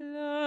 love.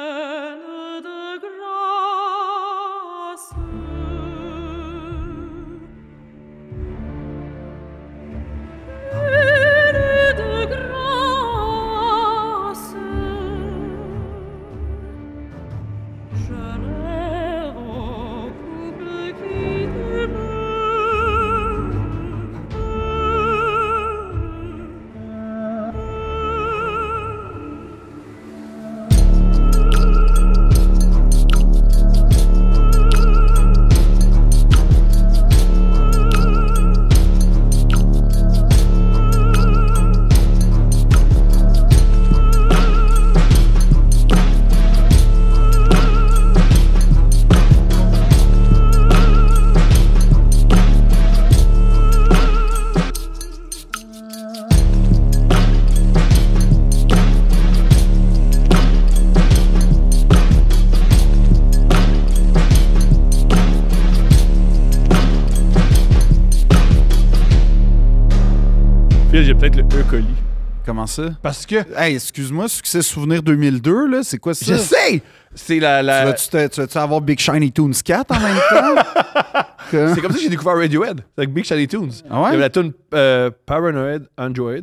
Parce que. excuse-moi, c'est Souvenir 2002, là, c'est quoi ça? Je sais! C'est la. Tu vas-tu avoir Big Shiny Tunes 4 en même temps? c'est comme ça que j'ai découvert Radiohead, avec Big Shiny Tunes. Ah Il y avait la tune euh, Paranoid Android.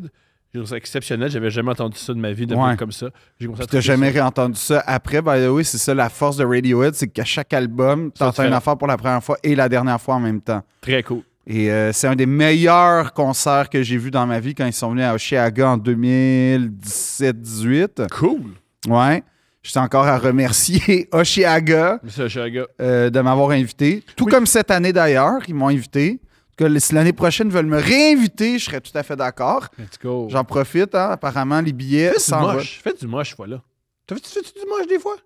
C'est exceptionnel, j'avais jamais entendu ça de ma vie, de ouais. comme ça. Tu n'as jamais réentendu ça après. By the way, c'est ça la force de Radiohead, c'est qu'à chaque album, tu entends une affaire pour la première fois et la dernière fois en même temps. Très cool. Et euh, c'est un des meilleurs concerts que j'ai vu dans ma vie quand ils sont venus à Oshiaga en 2017-18. Cool. Ouais. J'étais encore à remercier Oshiaga, euh, de m'avoir invité. Tout comme cette année d'ailleurs, ils m'ont invité. Que si l'année prochaine veulent me réinviter, je serais tout à fait d'accord. Let's go. J'en profite, hein, apparemment, les billets. Fais du moche. Fais du moche, voilà. Tu fais du moche des fois?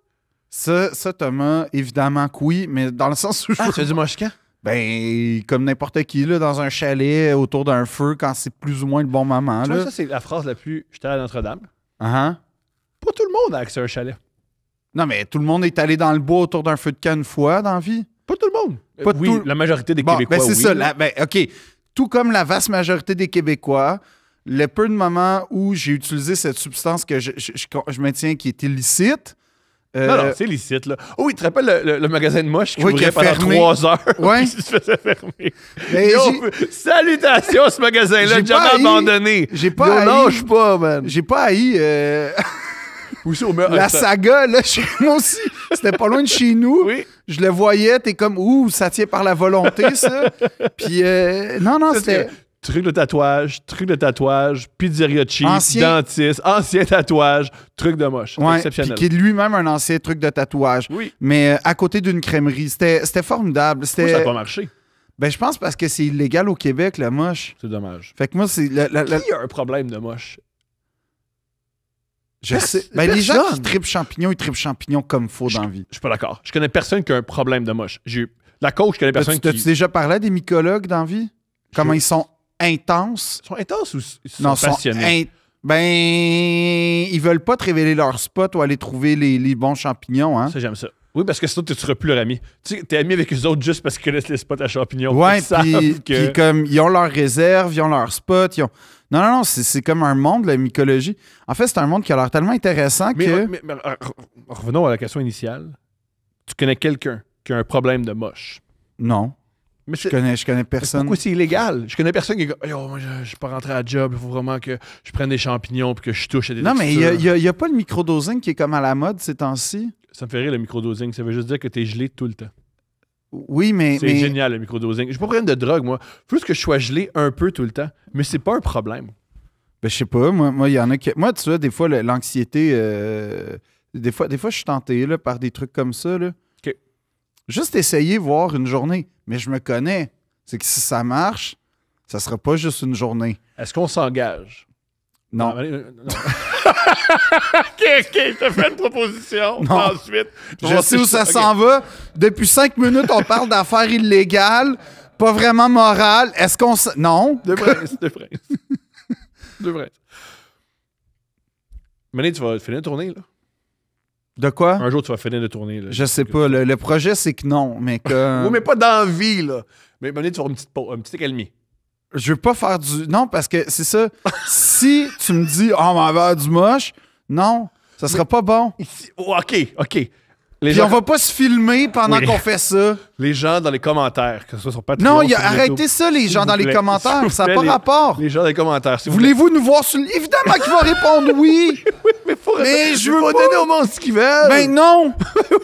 Ça, ça, Thomas, évidemment que oui, mais dans le sens où ah, je. Tu fais du moche quand? Ben, comme n'importe qui, dans un chalet, autour d'un feu, quand c'est plus ou moins le bon moment. ça, c'est la phrase la plus J'étais à Notre-Dame. Uh Pas tout le monde a accès à un chalet. Non, mais tout le monde est allé dans le bois autour d'un feu de canne une fois dans vie. Pas tout le monde. oui, la majorité des Québécois. Ben, c'est ça. Ben, OK. Tout comme la vaste majorité des Québécois, le peu de moments où j'ai utilisé cette substance que je maintiens qui est illicite, euh, non, non, c'est licite, là. Oh, tu te rappelles le, magasin de moche qui oui, ouvrait pendant trois heures. Oui. qui se faisait fermer. Ben, Yo, salutations, ce magasin-là, jamais abandonné. J'ai pas Non, je pas, man. J'ai pas haï. Euh, la saga, là, chez moi aussi, c'était pas loin de chez nous. Je le voyais, t'es comme, ouh, ça tient par la volonté, ça. Puis, euh, non, non, c'était truc de tatouage, truc de tatouage, pizzeria dentiste, ancien tatouage, truc de moche. exceptionnel. Qui est lui-même un ancien truc de tatouage. Oui. Mais euh, à côté d'une crèmerie. C'était formidable. C'était... ça n'a pas marché? Ben, je pense parce que c'est illégal au Québec, la moche. C'est dommage. Fait que moi, c'est. a un problème de moche? Je sais. Ben, les gens qui tripent champignons, ils tripent champignons comme faux dans vie. Je suis pas d'accord. Je connais personne qui a un problème de moche. La coach, je connais personne tu, qui. As déjà parlé des mycologues dans vie? Comment ils sont intenses. Ils sont intenses ou passionnés? ben, ils veulent pas te révéler leur spot ou aller trouver les, bons champignons. Hein. Ça, j'aime ça. Oui, parce que sinon, tu seras plus leur ami. Tu es ami avec eux autres juste parce qu'ils connaissent les spots à champignons. Ouais, puis ils ont leur réserves, ils ont leur spot. Non, non, non, c'est comme un monde, la mycologie. En fait, c'est un monde qui a l'air tellement intéressant que... mais, revenons à la question initiale. Tu connais quelqu'un qui a un problème de moche. Non. Mais je connais, je connais personne. Pourquoi c'est illégal? Je connais personne qui est je ne suis pas rentré à la job, il faut vraiment que je prenne des champignons et que je touche à des Non, mais il n'y a, pas le microdosing qui est comme à la mode ces temps-ci. Ça me fait rire le microdosing. Ça veut juste dire que tu es gelé tout le temps. Oui, mais. C'est génial le microdosing. Je n'ai pas problème de drogue, moi. Il Faut juste que je sois gelé un peu tout le temps. Mais c'est pas un problème. Je ben, je sais pas. Moi, il y en a qui. Moi, tu vois, des fois, l'anxiété. Euh, des fois, des fois, je suis tenté par des trucs comme ça. Là juste essayer voir une journée. Mais je me connais. C'est que si ça marche, ça sera pas juste une journée. Est-ce qu'on s'engage? Non. non, euh, ok, ok, une proposition. Non. Ensuite, je sais où ça s'en va. Depuis cinq minutes, on parle d'affaires illégales, pas vraiment morales. Est-ce qu'on. S... Non. De vrai. deux princes. deux princes. Mané, tu vas finir de tourner, là. De quoi? Un jour, tu vas finir de tourner. Je sais pas. Le, projet, c'est que non, mais que... oui, mais pas d'envie, là. Mais venez, tu vas une petite un petit Je veux pas faire du... Non, parce que c'est ça. si tu me dis « Oh, on va du moche », non, ça sera pas bon. Oh, OK, OK. Puis on va pas se filmer pendant qu'on fait ça les gens dans les commentaires, que ce soit pas Patreon. Non, arrêtez ça, les gens dans les commentaires. Ça n'a pas rapport. Les gens dans les commentaires. Voulez-vous nous voir sur. Évidemment qu'ils va répondre oui. oui mais, faut mais je veux pas donner au monde ce qu'ils veulent. Mais ben non.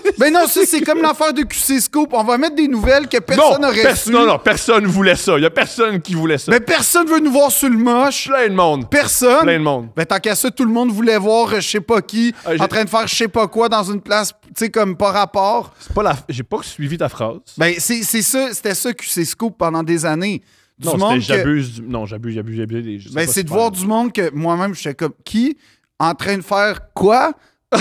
Mais ben non, c'est comme l'affaire de QC On va mettre des nouvelles que personne n'aurait su. Non, non, personne voulait ça. Il y a personne qui voulait ça. Mais ben, personne veut nous voir sur le moche. Plein de monde. Personne. Plein de monde. Ben tant qu'à ça, tout le monde voulait voir euh, je sais pas qui ah, en train de faire je sais pas quoi dans une place, tu sais, comme pas rapport. C'est pas la. J'ai pas suivi ta phrase c'était Ben, c'est ça, c'était ça QC Scoop pendant des années. Du monde que... j'abuse, non, j'abuse, j'abuse, j'abuse. Ben, c'est de voir du monde que moi-même, j'étais comme, qui en train de faire quoi?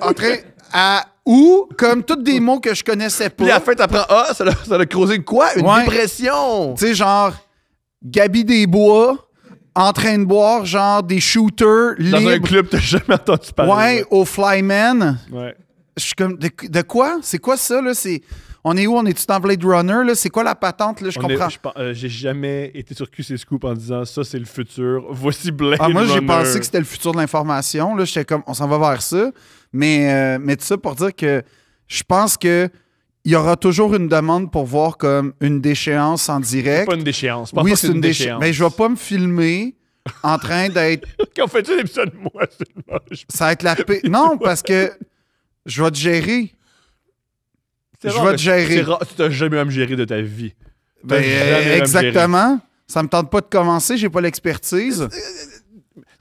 en train à où comme tous des mots que je connaissais pas. et à la fin, t'apprends Ah, ça l'a creusé quoi? Une dépression! Tu sais, genre Gabi Desbois en train de boire, genre des shooters. Dans un club, t'as jamais entendu parler. Ouais, ouais. au Flyman. Ouais. Je suis comme de, de quoi? C'est quoi ça, là? C'est. On est où? On est tout dans Blade Runner? C'est quoi la patente? Là? Je comprends. Euh, j'ai jamais été sur QC Scoop en disant ça, c'est le futur. Voici Blade ah, moi, Runner. Moi, j'ai pensé que c'était le futur de l'information. Là, j'étais comme, on s'en va vers ça. Mais, euh, mais tout ça pour dire que je pense que il y aura toujours une demande pour voir comme une déchéance en direct. C'est pas une déchéance. oui, c'est une, déchéance. Mais je vais pas me filmer en train d'être. Qu'on fait tu épisode de moi, seulement. Ça va être la paix. Non, parce que je vais te gérer. Je te gérer. Tu n'as jamais à me gérer de ta vie. Ben, exactement. Ça me tente pas de commencer, j'ai pas l'expertise. Euh,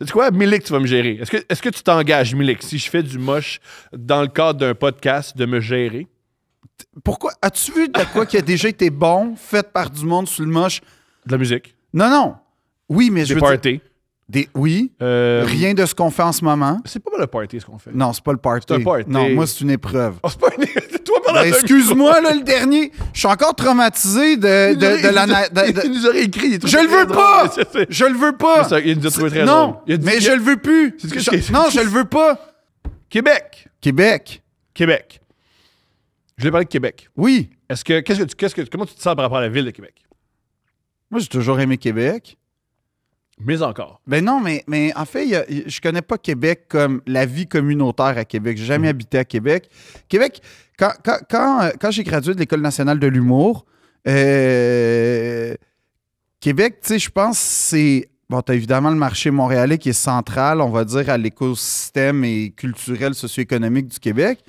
euh, tu quoi, Milik, tu vas me gérer. Est-ce que, tu t'engages, Milik, si je fais du moche dans le cadre d'un podcast, de me gérer? Pourquoi? As-tu vu de quoi qui a déjà été bon, fait par du monde sous le moche? De la musique. Non, non. Oui, mais je des, oui. Euh, rien de ce qu'on fait en ce moment. C'est pas le party, ce qu'on fait. Non, c'est pas le party. C'est party. Non, moi, c'est une épreuve. Ah, c'est pas une Toi, ben, Excuse-moi, là, le dernier. Je suis encore traumatisé de, de, la. nous aurait écrit Je le veux pas! Je le veux pas! il nous a trouvé très Non, mais je le veux plus. Non, je le veux pas. Québec. Québec. Québec. Je voulais parler de Québec. Oui. Est-ce que, qu'est-ce que, comment tu te sens par rapport à la ville de Québec? Moi, j'ai toujours aimé Québec. Mais encore. Ben non, mais, en fait, je ne connais pas Québec comme la vie communautaire à Québec. J'ai jamais mhm. habité à Québec. Québec, quand, euh, quand, j'ai gradué de l'École nationale de l'humour, euh, Québec, tu sais, je pense c'est. Bon, tu as évidemment le marché montréalais qui est central, on va dire, à l'écosystème et culturel, socio-économique du Québec.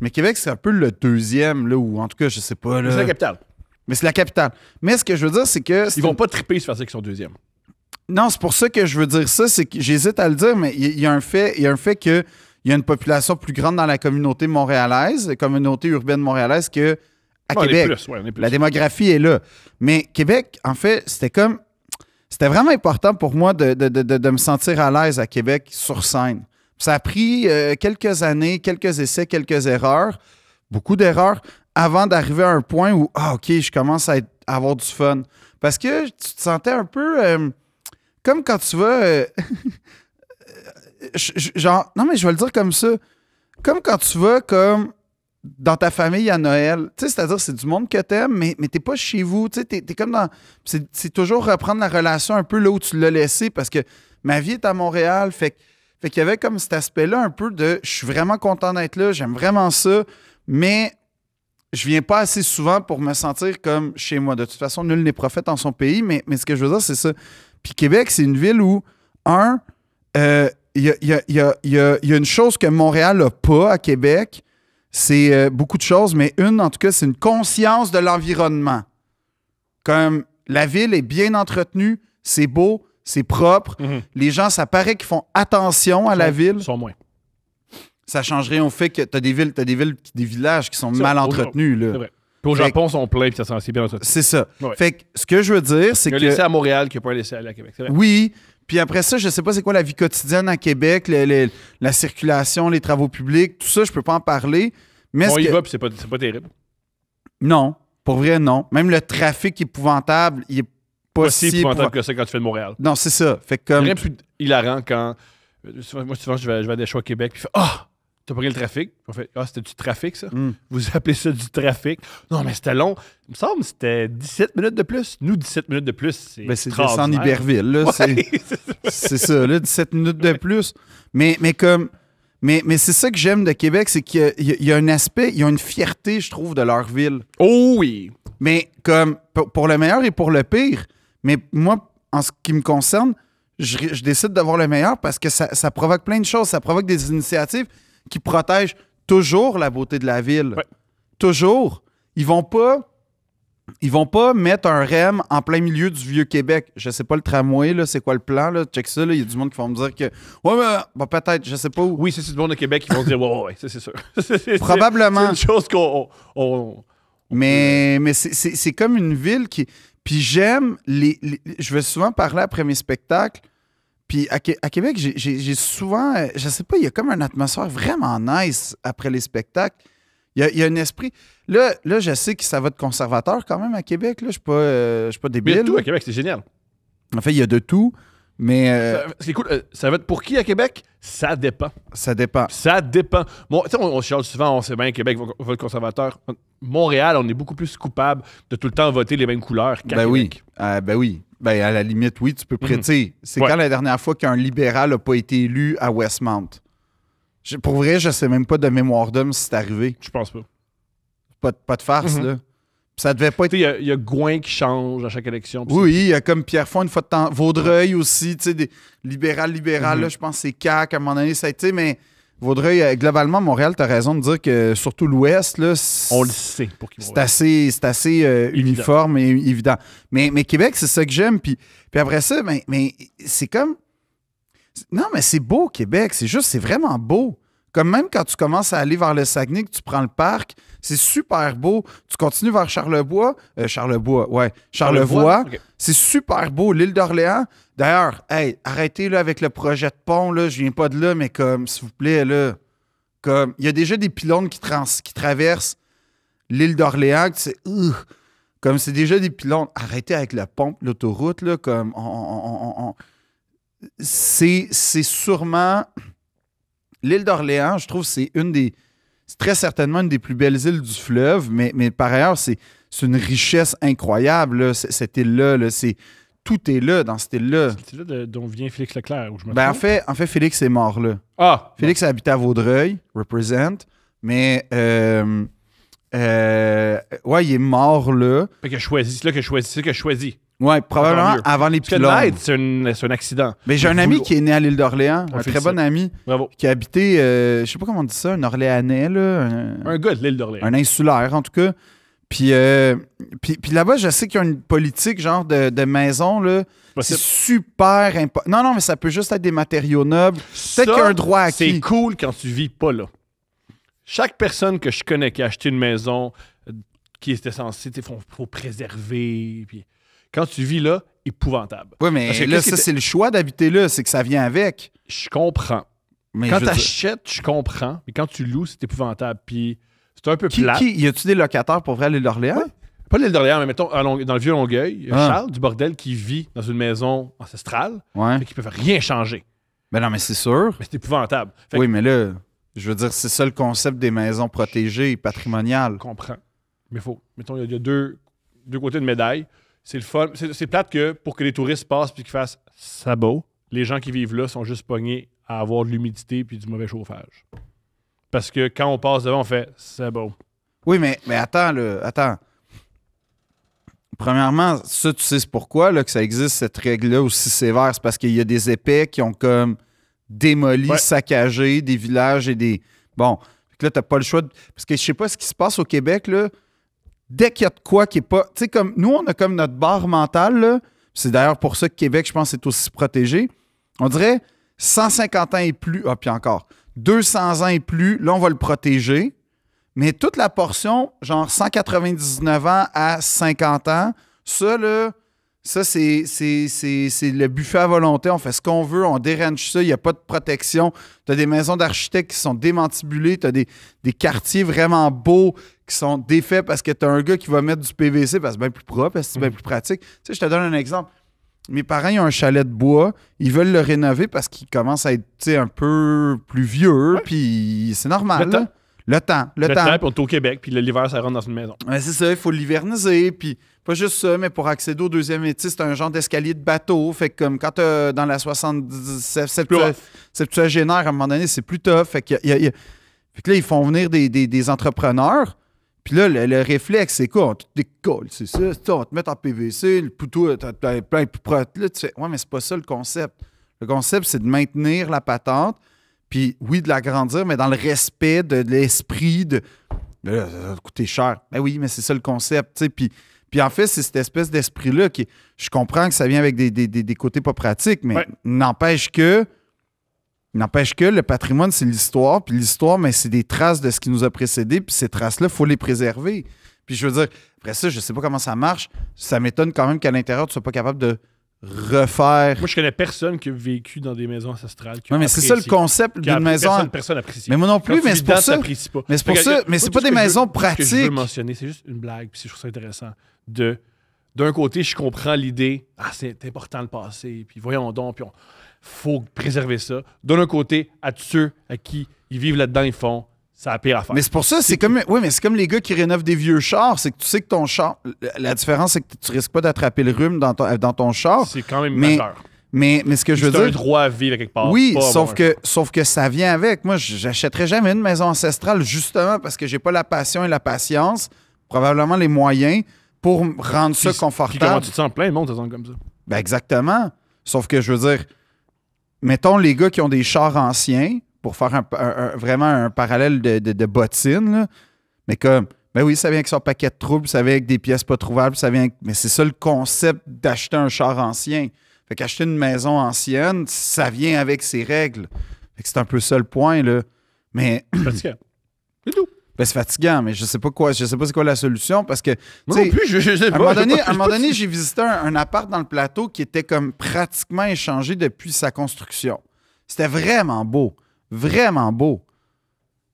Mais Québec, c'est un peu le deuxième, là, ou en tout cas, je sais pas. C'est la capitale. Mais c'est la capitale. Mais ce que je veux dire, c'est que. Ils vont pas triper sur faire dit qu'ils sont deuxième. Non, c'est pour ça que je veux dire ça, c'est que j'hésite à le dire, mais il y, a un fait, il y a un fait que il y une population plus grande dans la communauté montréalaise, la communauté urbaine montréalaise que à Québec. la démographie est là. Mais Québec, en fait, c'était comme c'était vraiment important pour moi de, me sentir à l'aise à Québec sur scène. Ça a pris euh, quelques années, quelques essais, quelques erreurs, beaucoup d'erreurs, avant d'arriver à un point où, ah, OK, je commence à, avoir du fun. Parce que tu te sentais un peu. Euh, comme quand tu vas. Euh, genre, non, mais je vais le dire comme ça. Comme quand tu vas comme dans ta famille à Noël. Tu sais, c'est-à-dire, c'est du monde que t'aimes, mais, mais t'es pas chez vous. Tu sais, t'es, comme dans. C'est, toujours reprendre la relation un peu là où tu l'as laissé parce que ma vie est à Montréal. Fait, fait qu'il y avait comme cet aspect-là un peu de je suis vraiment content d'être là, j'aime vraiment ça, mais je viens pas assez souvent pour me sentir comme chez moi. De toute façon, nul n'est prophète en son pays, mais, mais ce que je veux dire, c'est ça. Puis Québec, c'est une ville où, un, il y, a, une chose que Montréal n'a pas à Québec. C'est euh, beaucoup de choses, mais une, en tout cas, c'est une conscience de l'environnement. Comme la ville est bien entretenue, c'est beau, c'est propre. Mhm. Les gens, ça paraît qu'ils font attention à la ville. Ils sont moins. Ça changerait au fait que tu as des villes, as des villes, des villages qui sont mal entretenus. Là. Puis au Japon, ils sont pleins, puis ça sent aussi bien. C'est ça. Fait que ce que je veux dire, c'est que. Il a laissé à Montréal qui n'a pas laissé aller à Québec. Vrai. Oui. Puis après ça, je ne sais pas c'est quoi la vie quotidienne à Québec, la circulation, les travaux publics, tout ça, je peux pas en parler. Mais On y va, puis c'est pas, pas terrible. Non. Pour vrai, non. Même le trafic épouvantable, il est pas, pas si épouvantable, que ça quand tu fais de Montréal. Non, c'est ça. Fait comme. Rien plus hilarant quand. Euh, moi, souvent, je vais, je vais à des choix à Québec, puis Ah! Oh! T'as pris le trafic. ah, c'était du trafic, ça. Mm. Vous appelez ça du trafic. Non, mais c'était long. Il me semble que c'était 17 minutes de plus. Nous, 17 minutes de plus, c'est. Mais ben, c'est descendre Iberville, là. c'est ça, là, 17 minutes de plus. Mais, mais comme. Mais, mais c'est ça que j'aime de Québec, c'est qu'il y, a un aspect, il y a une fierté, je trouve, de leur ville. Oh oui! Mais comme, pour le meilleur et pour le pire, mais moi, en ce qui me concerne, je, décide d'avoir le meilleur parce que ça provoque plein de choses, ça provoque des initiatives qui protègent toujours la beauté de la ville. Toujours. Ils vont pas. Ils vont pas mettre un REM en plein milieu du vieux Québec. Je sais pas le tramway, là, c'est quoi le plan, là. Check ça, il y a du monde qui va me dire que. Ouais, bah, peut-être, je sais pas où. Oui, c'est du monde de Québec qui vont dire, ouais, ouais, c'est sûr. Probablement. C'est une chose qu'on. Mais, mais c'est comme une ville qui. Puis j'aime Je vais souvent parler après mes spectacles puis à, Québec, j'ai souvent, je sais pas, il y a comme une atmosphère vraiment nice après les spectacles. Il y, a, un esprit. Là, là, je sais que ça va être conservateur quand même à Québec. Là, je ne suis, pas, euh, je suis pas débile. Il y a de tout à Québec, c'est génial. En fait, il y a de tout. Mais. ce euh, ça, est euh, ça va être pour qui à Québec? Ça dépend. Ça dépend. Ça dépend. Bon, on, on charge souvent, on sait bien, Québec vote conservateur. Montréal, on est beaucoup plus coupable de tout le temps voter les mêmes couleurs qu'à ben Oui. Ah, ben oui. Ben à la limite, oui, tu peux mm. prêter. C'est quand la dernière fois qu'un libéral n'a pas été élu à Westmount? pour vrai, je sais même pas de mémoire d'homme si c'est arrivé. Je pense pas. Pas, de farce, mm-hmm. là. Ça devait pas être. Il y, a Gouin qui change à chaque élection. Oui, il y a comme Pierre Font une fois de temps. Vaudreuil aussi, tu sais, des libéral, libéral, mm-hmm. je pense c'est CAC à un moment donné, ça a été, mais. Vaudreuil, euh, globalement, Montréal, tu as raison de dire que surtout l'Ouest, on le sait. C'est assez, c'est assez euh, uniforme et évident. Mais, mais Québec, c'est ça que j'aime. Puis, après ça, mais, ben, mais c'est comme. Non, mais c'est beau, Québec. C'est juste, c'est vraiment beau. Comme même quand tu commences à aller vers le Saguenay, que tu prends le parc, c'est super beau. Tu continues vers Charlebois. Euh, Charlebois, ouais. Charlevoix. C'est super beau. L'île d'Orléans. D'ailleurs, hey, arrêtez là, avec le projet de pont. Là. Je viens pas de là, mais comme, s'il vous plaît, là. Comme, il y a déjà des pylônes qui, trans traversent l'île d'Orléans. C'est comme c'est déjà des pylônes. Arrêtez avec la pompe, l'autoroute, là, comme on, c'est, c'est sûrement l'île d'Orléans, je trouve, c'est une des. C'est très certainement une des plus belles îles du fleuve, mais, mais par ailleurs, c'est une richesse incroyable, cette île-là. c'est tout est là dans cette île-là. C'est là dont vient Félix Leclerc. Où je me ben, en, fait, en fait, Félix est mort là. Ah! Félix a habité à Vaudreuil, represent, mais euh, euh, ouais, il est mort là. Fait que choisi, c'est là que choisi, c'est que choisi. Ouais, probablement avant les pilotes c'est un, accident. Mais j'ai un ami qui est né à l'île d'Orléans, un très bon ami, qui a habité, euh, je sais pas comment on dit ça, un Orléanais, là, un, gars de l'île d'Orléans. un insulaire en tout cas. Euh, puis, puis, là-bas, je sais qu'il y a une politique genre de, maison, là. C'est super important. Non, non, mais ça peut juste être des matériaux nobles. Peut-être qu'il y a un droit qui. C'est cool quand tu vis pas là chaque personne que je connais qui a acheté une maison euh, qui était censée, il faut, préserver. quand tu vis là, épouvantable. Oui, mais là, ça, c'est le choix d'habiter là, c'est que ça vient avec. Je comprends. quand tu achètes, je comprends. Mais quand tu loues, c'est épouvantable. Puis c'est un peu plat. Qui, y a-tu des locataires pour vrai à l'île d'Orléans? Pas l'île d'Orléans, mais mettons dans le vieux Longueuil, ah. Charles du bordel qui vit dans une maison ancestrale, ouais. qui peut rien changer. Ben non, mais c'est sûr. Mais c'est épouvantable. oui, mais là. Je veux dire, c'est ça le concept des maisons protégées et patrimoniales. Je comprends. Mais faut. Mettons, il y, a, deux, deux côtés de médaille. C'est le fun. C'est plate que pour que les touristes passent puis qu'ils fassent ça beau, les gens qui vivent là sont juste pognés à avoir de l'humidité puis du mauvais chauffage. Parce que quand on passe devant, on fait beau. Oui, mais, mais attends, le, attends. Premièrement, ça, tu sais pourquoi là, que ça existe, cette règle-là aussi sévère. C'est parce qu'il y a des épais qui ont comme démolis, saccagés, saccagé, des villages et des. Bon, là, t'as pas le choix. De... Parce que je sais pas ce qui se passe au Québec, là. Dès qu'il y a de quoi qui est pas. Tu sais, comme nous, on a comme notre barre mentale, là. C'est d'ailleurs pour ça que Québec, je pense, est aussi protégé. On dirait 150 ans et plus. Ah, puis encore. 200 ans et plus, là, on va le protéger. Mais toute la portion, genre 199 ans à 50 ans, ça, là, ça, c'est le buffet à volonté. On fait ce qu'on veut, on dérange ça, il n'y a pas de protection. Tu as des maisons d'architectes qui sont démantibulées, tu as des, quartiers vraiment beaux qui sont défaits parce que tu as un gars qui va mettre du PVC parce que c'est bien plus propre, parce que c'est bien mm. plus pratique. Tu sais, je te donne un exemple. Mes parents, ils ont un chalet de bois, ils veulent le rénover parce qu'il commence à être un peu plus vieux, puis c'est normal. Le temps. Le, le temps. puis on au Québec, puis l'hiver, ça rentre dans une maison. c'est ça, il faut l'hiverniser, puis pas juste ça, mais pour accéder au deuxième étage, c'est un genre d'escalier de bateau. Fait que comme quand dans la 77 génère, à un moment donné, c'est plus tough. Fait que, là, ils font venir des, entrepreneurs. Puis là, le, réflexe, c'est quoi? On te décolle, c'est ça. On te mettre en PVC, le poutou, t'as plein de Là, tu fais, ouais, mais c'est pas ça le concept. Le concept, c'est de maintenir la patente, puis oui, de l'agrandir, mais dans le respect de, l'esprit de. ça va coûter cher. Ben oui, mais c'est ça le concept. Puis, puis en fait, c'est cette espèce d'esprit-là qui. Je comprends que ça vient avec des, des, côtés pas pratiques, mais n'empêche que. N'empêche que le patrimoine, c'est l'histoire, puis l'histoire, mais c'est des traces de ce qui nous a précédé, puis ces traces-là, il faut les préserver. Puis je veux dire, après ça, je sais pas comment ça marche. Ça m'étonne quand même qu'à l'intérieur, tu sois pas capable de refaire. Moi, je connais personne qui a vécu dans des maisons ancestrales. Oui, mais c'est ça le concept d'une maison. Personne, n'apprécie. Mais moi non plus, mais c'est pour ça. Pas. Mais c'est pour ça. pas des maisons pratiques. je mentionner, c'est juste une blague, puis je trouve ça intéressant. De d'un côté, je comprends l'idée, ah, c'est important le passé, puis voyons donc, puis on faut préserver ça. D'un autre côté, à ceux à qui ils vivent là-dedans, ils font, c'est la pire affaire. Mais c'est pour ça, c'est comme, oui, mais c'est comme les gars qui rénovent des vieux chars. C'est que tu sais que ton char, la différence, c'est que tu risques pas d'attraper le rhume dans ton, euh, dans ton char. C'est quand même meilleur. majeur. Mais, mais ce que je veux dire. C'est un droit à vivre quelque part. Oui, sauf que, sauf que ça vient avec. Moi, j'achèterais jamais une maison ancestrale justement parce que j'ai pas la passion et la patience, probablement les moyens pour rendre ça confortable. comment tu te sens plein monde, te comme ça. Ben exactement. Sauf que je veux dire, mettons les gars qui ont des chars anciens, pour faire un, vraiment un parallèle de, bottines. mais comme, ben oui, ça vient avec son paquet de troubles, ça vient avec des pièces pas trouvables, ça vient mais c'est ça le concept d'acheter un char ancien. Fait qu'acheter une maison ancienne, ça vient avec ses règles. c'est un peu ça le point, là. Mais. Fatigant. C'est tout. Ben, c'est fatigant, mais je sais pas quoi, je sais pas c'est quoi la solution parce que. non plus, je, sais pas. À un moment donné, j'ai visité un, un, appart dans le plateau qui était comme pratiquement échangé depuis sa construction. C'était vraiment beau. Vraiment beau.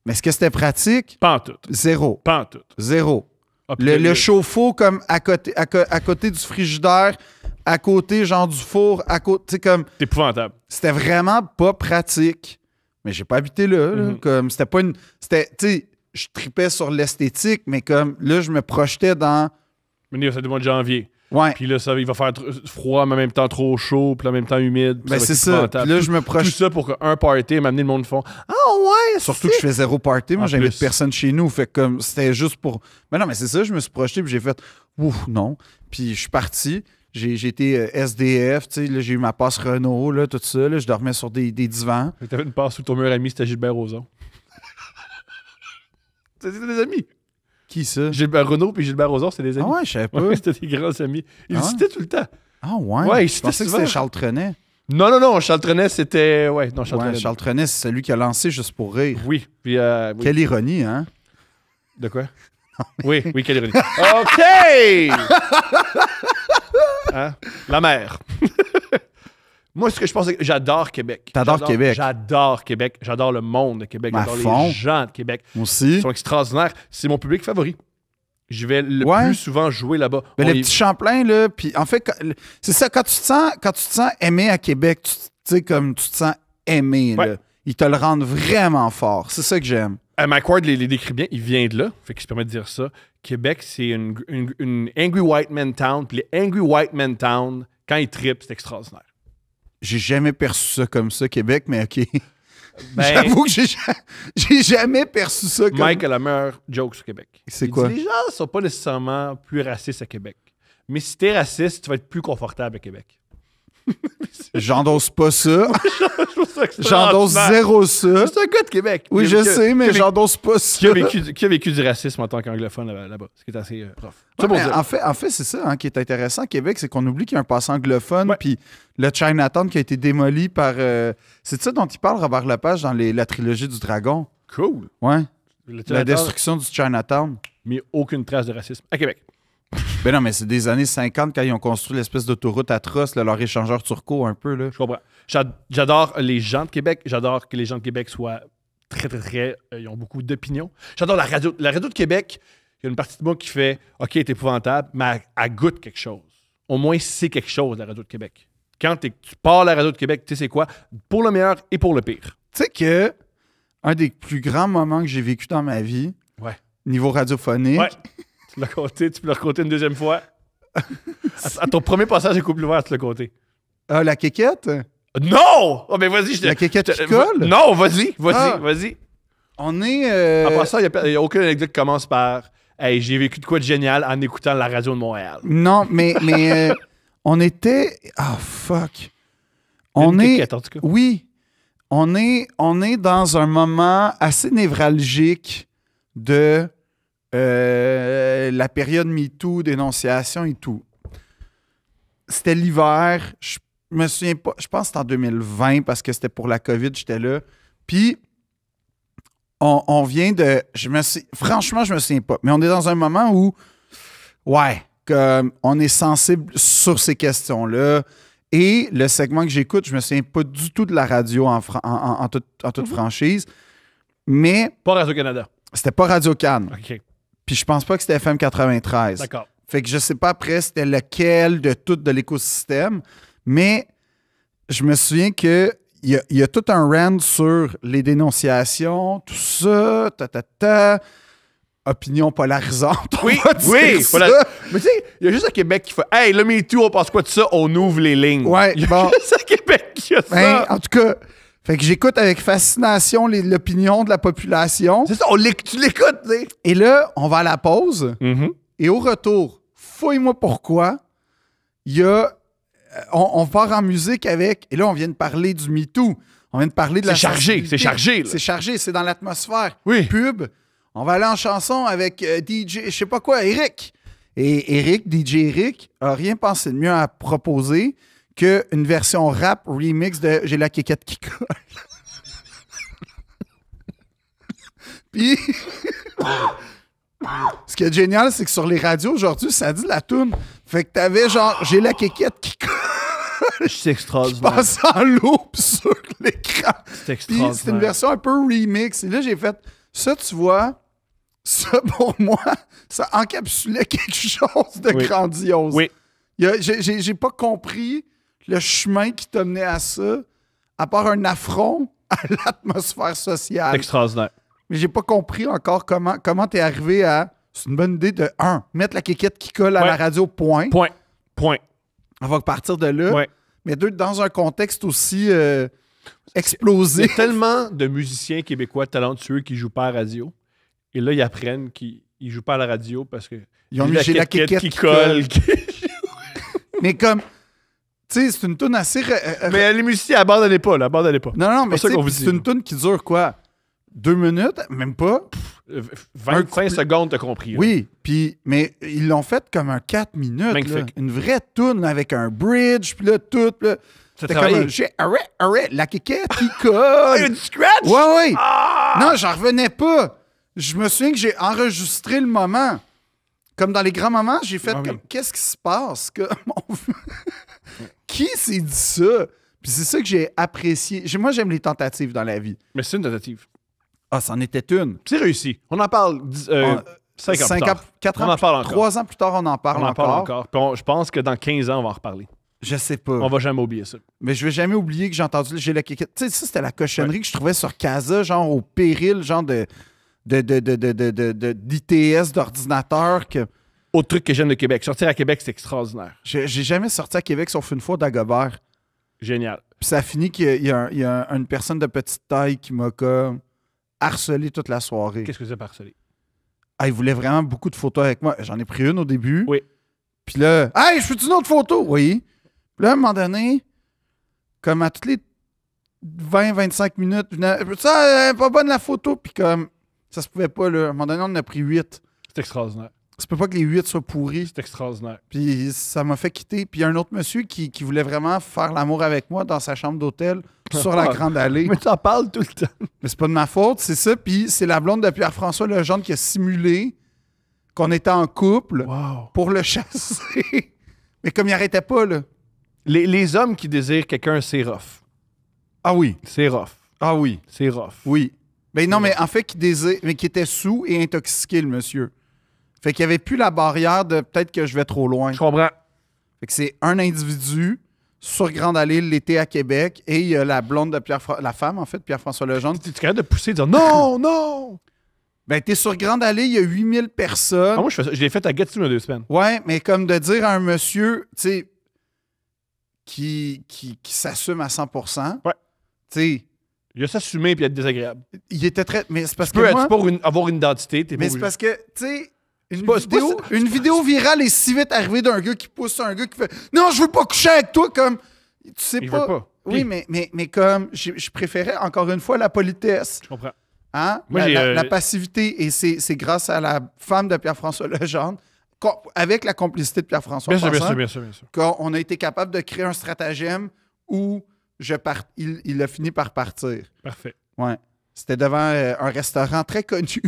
Mais est-ce que c'était pratique? Pas en tout. Zéro. Pas en tout. Zéro. Ah, le, chauffe-eau comme à côté, à, côté du frigidaire, à côté genre du four, à côté comme. C'est épouvantable. C'était vraiment pas pratique. Mais j'ai pas habité là. Mhm. Comme c'était pas une. C'était. Tu sais, je tripais sur l'esthétique, mais comme là, je me projetais dans. Venir, c'est du mois de janvier. Ouais. Puis là, ça, il va faire froid, mais en même temps trop chaud, puis en même temps humide. Mais ben, c'est ça. là, je me proche. Tout ça pour qu'un party m'amène le monde fond. Ah ouais! Surtout que je fais zéro party. Moi, j'invite personne chez nous. Fait comme c'était juste pour. Mais non, mais c'est ça. Je me suis projeté, puis j'ai fait ouf, non. Puis je suis parti. J'ai été euh, SDF, j'ai eu ma passe Renault, là, tout ça. Là, je dormais sur des, des divans. T'avais une passe où ton meilleur ami, c'était Gilbert Rozon. C'était des amis. Qui ça? Gilbert Renault puis Gilbert Rosard, c'est des ah amis. Ah ouais, je savais pas. c'était des grands amis. Ils ah citaient tout le temps. Ah ouais? Ouais, ils que c'était Charles Trenet. Non, non, non, Charles Trenet, c'était. Ouais, non, Charles ouais, Trenet. Charles Trenet, c'est celui qui a lancé Juste pour rire. Oui. Puis, euh, Quelle ironie, hein? De quoi? oui, oui, quelle ironie. OK! hein? La mer. Moi, ce que je pense, c'est que j'adore Québec. T'adores Québec. J'adore Québec. J'adore le monde de Québec. j'adore les gens de Québec. Aussi. Ils sont extraordinaires. C'est mon public favori. Je vais le plus souvent jouer là-bas. Mais les petits Champlain, là, puis en fait, c'est ça, quand tu, te sens, quand tu te sens aimé à Québec, tu sais, comme tu te sens aimé, là, ils te le rendent vraiment fort. C'est ça que j'aime. Euh, les, décrit bien, il vient de là, fait qu'il se permet de dire ça. Québec, c'est une, angry white man town, puis les angry white man town, quand ils tripent, c'est extraordinaire j'ai jamais perçu ça comme ça, Québec, mais OK. Ben- J'avoue que j'ai jamais, perçu ça comme ça. Mike a la meilleure joke sur Québec. C'est quoi? les gens sont pas nécessairement plus racistes à Québec. Mais si tu es raciste, tu vas être plus confortable à Québec. J'endosse pas ça. j'endosse zéro ça. C'est un coup de Québec. Oui, je sais, mais j'endosse pas ça. Qui a, vécu, du racisme en tant qu'anglophone là-bas, ce qui est assez prof. Euh, en fait, c'est ça hein, qui est intéressant À Québec, c'est qu'on oublie qu'il y a un passé anglophone, puis le Chinatown qui a été démoli par. Euh, c'est ça dont il parle Robert Lepage dans la trilogie du dragon. Cool. Ouais. La destruction du Chinatown. Mais aucune trace de racisme à Québec. Ben non, mais c'est des années 50 quand ils ont construit l'espèce d'autoroute atroce, leur échangeur turco un peu. Là. Je comprends. J'adore les gens de Québec. J'adore que les gens de Québec soient très, très, très. Euh, ils ont beaucoup d'opinions. J'adore la radio. La radio de Québec, il y a une partie de moi qui fait OK, t'es épouvantable, mais elle, goûte quelque chose. Au moins, c'est quelque chose, la radio de Québec. Quand tu pars la radio de Québec, tu sais c'est quoi? Pour le meilleur et pour le pire. Tu sais que un des plus grands moments que j'ai vécu dans ma vie, ouais. niveau radiophonique, ouais tu tu peux le raconter une deuxième fois. à, ton premier passage à couple ouvert, tu l'as compté. Euh, ah, la quéquette? Non! Oh, mais ben, vas-y, je La quéquette qui colle? Non, vas-y, vas-y, ah. vas-y. On est. Euh... part ça, il n'y a, aucun aucune anecdote qui commence par Hey, j'ai vécu de quoi de génial en écoutant la radio de Montréal. Non, mais, mais euh, on était. Ah, oh, fuck. On est. Quéquette, en tout cas. Oui. On est, on est dans un moment assez névralgique de euh, la période MeToo, dénonciation et tout. C'était l'hiver, je me souviens pas, je pense que c'était en 2020 parce que c'était pour la COVID, j'étais là. Puis, on, vient de. Je me franchement, je me souviens pas, mais on est dans un moment où, ouais, comme on est sensible sur ces questions-là. Et le segment que j'écoute, je me souviens pas du tout de la radio en, en, toute, mm-hmm. franchise, mais. Pas Radio-Canada. C'était pas radio Canada puis je pense pas que c'était FM 93. D'accord. Fait que je sais pas après c'était lequel de tout de l'écosystème, mais je me souviens que il y, a tout un rand sur les dénonciations, tout ça, ta ta ta. Opinion polarisante. oui, c'est oui. Ça. Mais tu sais, il y a juste à Québec qui fait Hey, le MeToo, on pense quoi de ça On ouvre les lignes. Ouais, il y a juste à Québec qui a ben, ça. en tout cas, fait que j'écoute avec fascination l'opinion de la population. C'est ça, tu l'écoutes, Et là, on va à la pause. Mm-hmm. Et au retour, fouille-moi pourquoi, il y a. Euh, on, part en musique avec. Et là, on vient de parler du MeToo. On vient de parler de la. C'est chargé, c'est chargé, C'est chargé, c'est dans l'atmosphère. Oui. Pub. On va aller en chanson avec euh, DJ, je sais pas quoi, Eric. Et Eric, DJ Eric, a rien pensé de mieux à proposer une version rap remix de J'ai la quéquette qui colle. ce qui est génial, c'est que sur les radios aujourd'hui, ça dit la toune. Fait que t'avais genre J'ai la quéquette qui colle. C'est extraordinaire. Je passe en sur l'écran. C'est extraordinaire. c'est une version un peu remix. Et là, j'ai fait ça, tu vois, ça pour moi, ça encapsulait quelque chose de oui. grandiose. Oui. J'ai pas compris le chemin qui t'a mené à ça, à part un affront à l'atmosphère sociale. Extraordinaire. Mais j'ai pas compris encore comment comment es arrivé à. C'est une bonne idée de un, mettre la quéquette qui colle à la radio, point. Point. Point. On va partir de là. Mais deux, dans un contexte aussi explosé. Il y a tellement de musiciens québécois talentueux qui jouent pas à la radio. Et là, ils apprennent qu'ils jouent pas à la radio parce que. Ils ont mis la, quéquette, qui, colle. Mais comme sais, c'est une toune assez. Euh, mais les musiciens, abandonnez pas, là, abandonnez pas. Non, non, mais c'est une toune qui dure quoi? Deux minutes? Même pas? 25 secondes, t'as compris. Oui, puis, mais ils l'ont fait comme un 4 minutes. Une vraie toune, avec un bridge, puis là, tout. Là. C'était comme j'ai arrête, arrête, la kékette qui colle. Une scratch? Ouais, ouais. Ah! Non, j'en revenais pas. Je me souviens que j'ai enregistré le moment. Comme dans les grands moments, j'ai fait ah comme qu'est-ce qui se passe? Que... qui s'est dit ça? Puis c'est ça que j'ai apprécié. Moi, j'aime les tentatives dans la vie. Mais c'est une tentative. Ah, c'en était une. C'est réussi. On en parle. Euh, ah, cinq ans, plus tard. on en parle encore. Trois ans plus tard, on en parle encore. on en Parle encore. je pense que dans 15 ans, on va en reparler. Je sais pas. On va jamais oublier ça. Mais je vais jamais oublier que j'ai entendu Tu sais, ça, c'était la cochonnerie que je trouvais sur Casa, genre au péril, genre de de, d'ITS, d'ordinateur que. Autre truc que j'aime de Québec. Sortir à Québec, c'est extraordinaire. J'ai, jamais sorti à Québec sauf une fois d'Agobert. Génial. Puis ça finit qu'il y a, une personne de petite taille qui m'a comme harcelé toute la soirée. Qu'est-ce que c'est harcelé? Ah, il voulait vraiment beaucoup de photos avec moi. J'en ai pris une au début. Oui. Puis là, hey, je fais une autre photo. Oui. Puis là, à un moment donné, comme à toutes les 20-25 minutes, ça, pas bonne la photo. Puis comme, ça se pouvait pas, là. À un moment donné, on a pris huit. C'est extraordinaire. Ça peut pas que les huit soient pourris. C'est extraordinaire. Puis ça m'a fait quitter. Puis il y a un autre monsieur qui, voulait vraiment faire l'amour avec moi dans sa chambre d'hôtel sur la Grande Allée. Mais t'en parles tout le temps. Mais c'est pas de ma faute, c'est ça. Puis c'est la blonde de Pierre-François Legendre qui a simulé qu'on était en couple pour le chasser. Mais comme il arrêtait pas, là. Les, les hommes qui désirent quelqu'un, c'est rough. Ah oui. C'est rough. Ah oui. C'est rough. Oui. Ben non, mais en fait, qui, était sous et intoxiqué, le monsieur. Fait qu'il n'y avait plus la barrière de peut-être que je vais trop loin. Je comprends. Fait que c'est un individu sur Grande Allée l'été à Québec et il y a la blonde de Pierre, la femme en fait, Pierre-François Lejeune. Tu es capable de pousser, de dire non, non! Ben, t'es sur Grande Allée, il y a 8000 personnes. Ah, moi, je, l'ai fait à Gatineau il y a deux semaines. Ouais, mais comme de dire à un monsieur, tu sais, qui, qui, s'assume à 100 ouais. tu sais, il a s'assumer puis être désagréable. Il était très. Mais c'est parce que. Tu peux avoir une, identité. mais c'est parce que, tu sais. Une, vidéo, une vidéo virale est si vite arrivée d'un gars qui pousse un gars qui fait Non, je veux pas coucher avec toi, comme. Tu sais pas. Oui, mais, mais, mais comme je préférais encore une fois la politesse. Je comprends. Hein? Euh, la, passivité, et c'est grâce à la femme de Pierre-François Legendre, avec la complicité de Pierre-François bien, qu'on a été capable de créer un stratagème où je part... il, il, a fini par partir. Parfait. Ouais. C'était devant euh, un restaurant très connu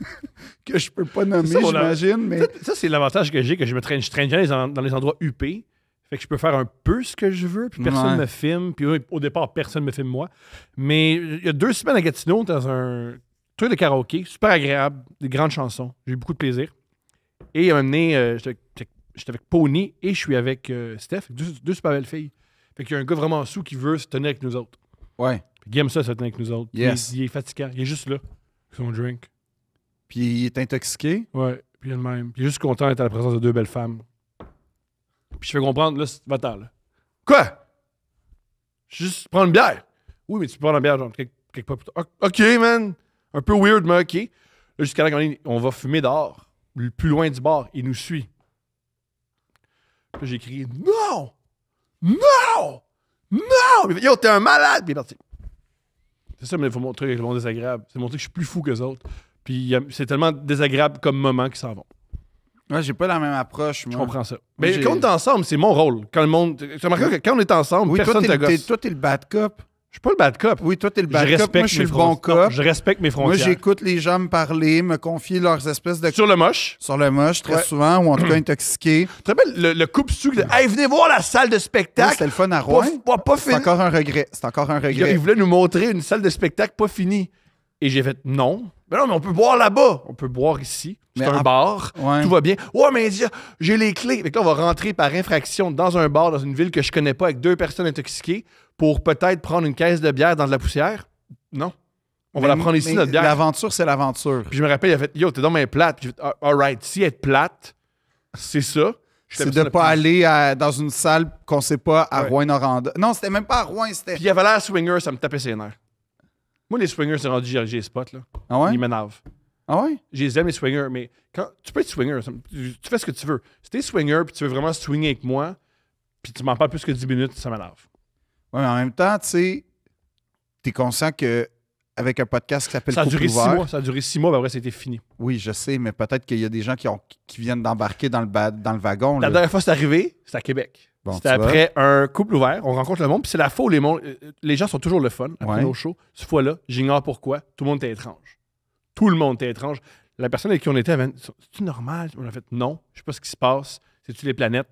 que je peux pas nommer, j'imagine. Mais... Ça, c'est l'avantage que j'ai, que je me traîne, je traîne dans, les endroits huppés. Fait que je peux faire un peu ce que je veux, puis personne ne me filme. Puis au départ, personne me filme moi. Mais il y a deux semaines à Gatineau, dans un truc de karaoké, super agréable, des grandes chansons. J'ai eu beaucoup de plaisir. Et il moment donné, euh, j'étais avec Pony et je suis avec euh, Steph, deux, super belles filles. Fait qu'il y a un gars vraiment sous qui veut se tenir avec nous autres. Ouais. Puis il aime ça se tenir avec nous autres. Yes. Il, est fatigant. Il est juste là. Son drink. Puis il est intoxiqué. Ouais. Puis il est même. Puis il est juste content d'être à la présence de deux belles femmes. Puis je fais comprendre, là, va-t'en, là. Quoi? Juste prendre une bière. Oui, mais tu peux prendre une bière, genre, quelque, part OK, man. Un peu weird, mais OK. Là, jusqu'à là, on va fumer dehors, plus loin du bar. Il nous suit. Puis j'ai crié Non! Non! Non! Yo, t'es un malade! C'est ça, mais il faut montrer que le monde désagréable. C'est montrer que je suis plus fou que les autres. Puis c'est tellement désagréable comme moment qu'ils s'en vont. Ouais, j'ai pas la même approche. Moi. Je comprends ça. Mais quand on est ensemble, c'est mon rôle. Quand le monde. Tu que quand on est ensemble, personne toi, te Toi, t'es le bad cop. Je suis pas le bad cop. Oui, toi, t'es le bad cop. Moi, je suis le bon cop. je respecte mes frontières. Moi, j'écoute les gens me parler, me confier leurs espèces de. Sur le moche. Sur le moche, très souvent, ou en tout cas intoxiqué. Tu te le, coupe-sucre de. Hey, venez voir la salle de spectacle. le fun à Rouen. Pas, C'est encore un regret. C'est encore un regret. Il voulait nous montrer une salle de spectacle pas finie. Et j'ai fait non. Mais non, mais on peut boire là-bas. On peut boire ici. C'est un bar. Tout va bien. Ouais, mais j'ai les clés. Mais que on va rentrer par infraction dans un bar, dans une ville que je connais pas, avec deux personnes intoxiquées pour peut-être prendre une caisse de bière dans de la poussière. Non. On va la prendre ici, notre bière. L'aventure, c'est l'aventure. Puis je me rappelle, il a fait Yo, t'es dans mes plates. Puis j'ai All right, si être plate, c'est ça. C'est de ne pas aller dans une salle qu'on sait pas à Rouen-Noranda. Non, c'était même pas à Rouen, c'était. Puis il y avait l'air swinger, ça me tapait ses nerfs. Moi, les swingers, c'est rendu j'ai spot là. Ah ouais? Ils m'énervent. Ah ouais? J'aime les swingers, mais quand tu peux être swinger, tu fais ce que tu veux. Si t'es swinger puis tu veux vraiment swinger avec moi, puis tu m'en parles plus que 10 minutes, ça m'énerve. Oui, mais en même temps, tu sais, t'es conscient que avec un podcast qui s'appelle Ça a duré six mois. Ça a duré six mois, mais après, c'était fini. Oui, je sais, mais peut-être qu'il y a des gens qui, ont, qui viennent d'embarquer dans le, dans le wagon. La dernière fois, c'est arrivé, c'est à Québec. C'était après un couple ouvert, on rencontre le monde, puis c'est la faux. Les, euh, euh, les gens sont toujours le fun après nos shows. Cette fois-là, j'ignore pourquoi, tout le monde était étrange. Tout le monde était étrange. La personne avec qui on était, avait c'est-tu normal? On a fait non, je sais pas ce qui se passe, c'est-tu les planètes?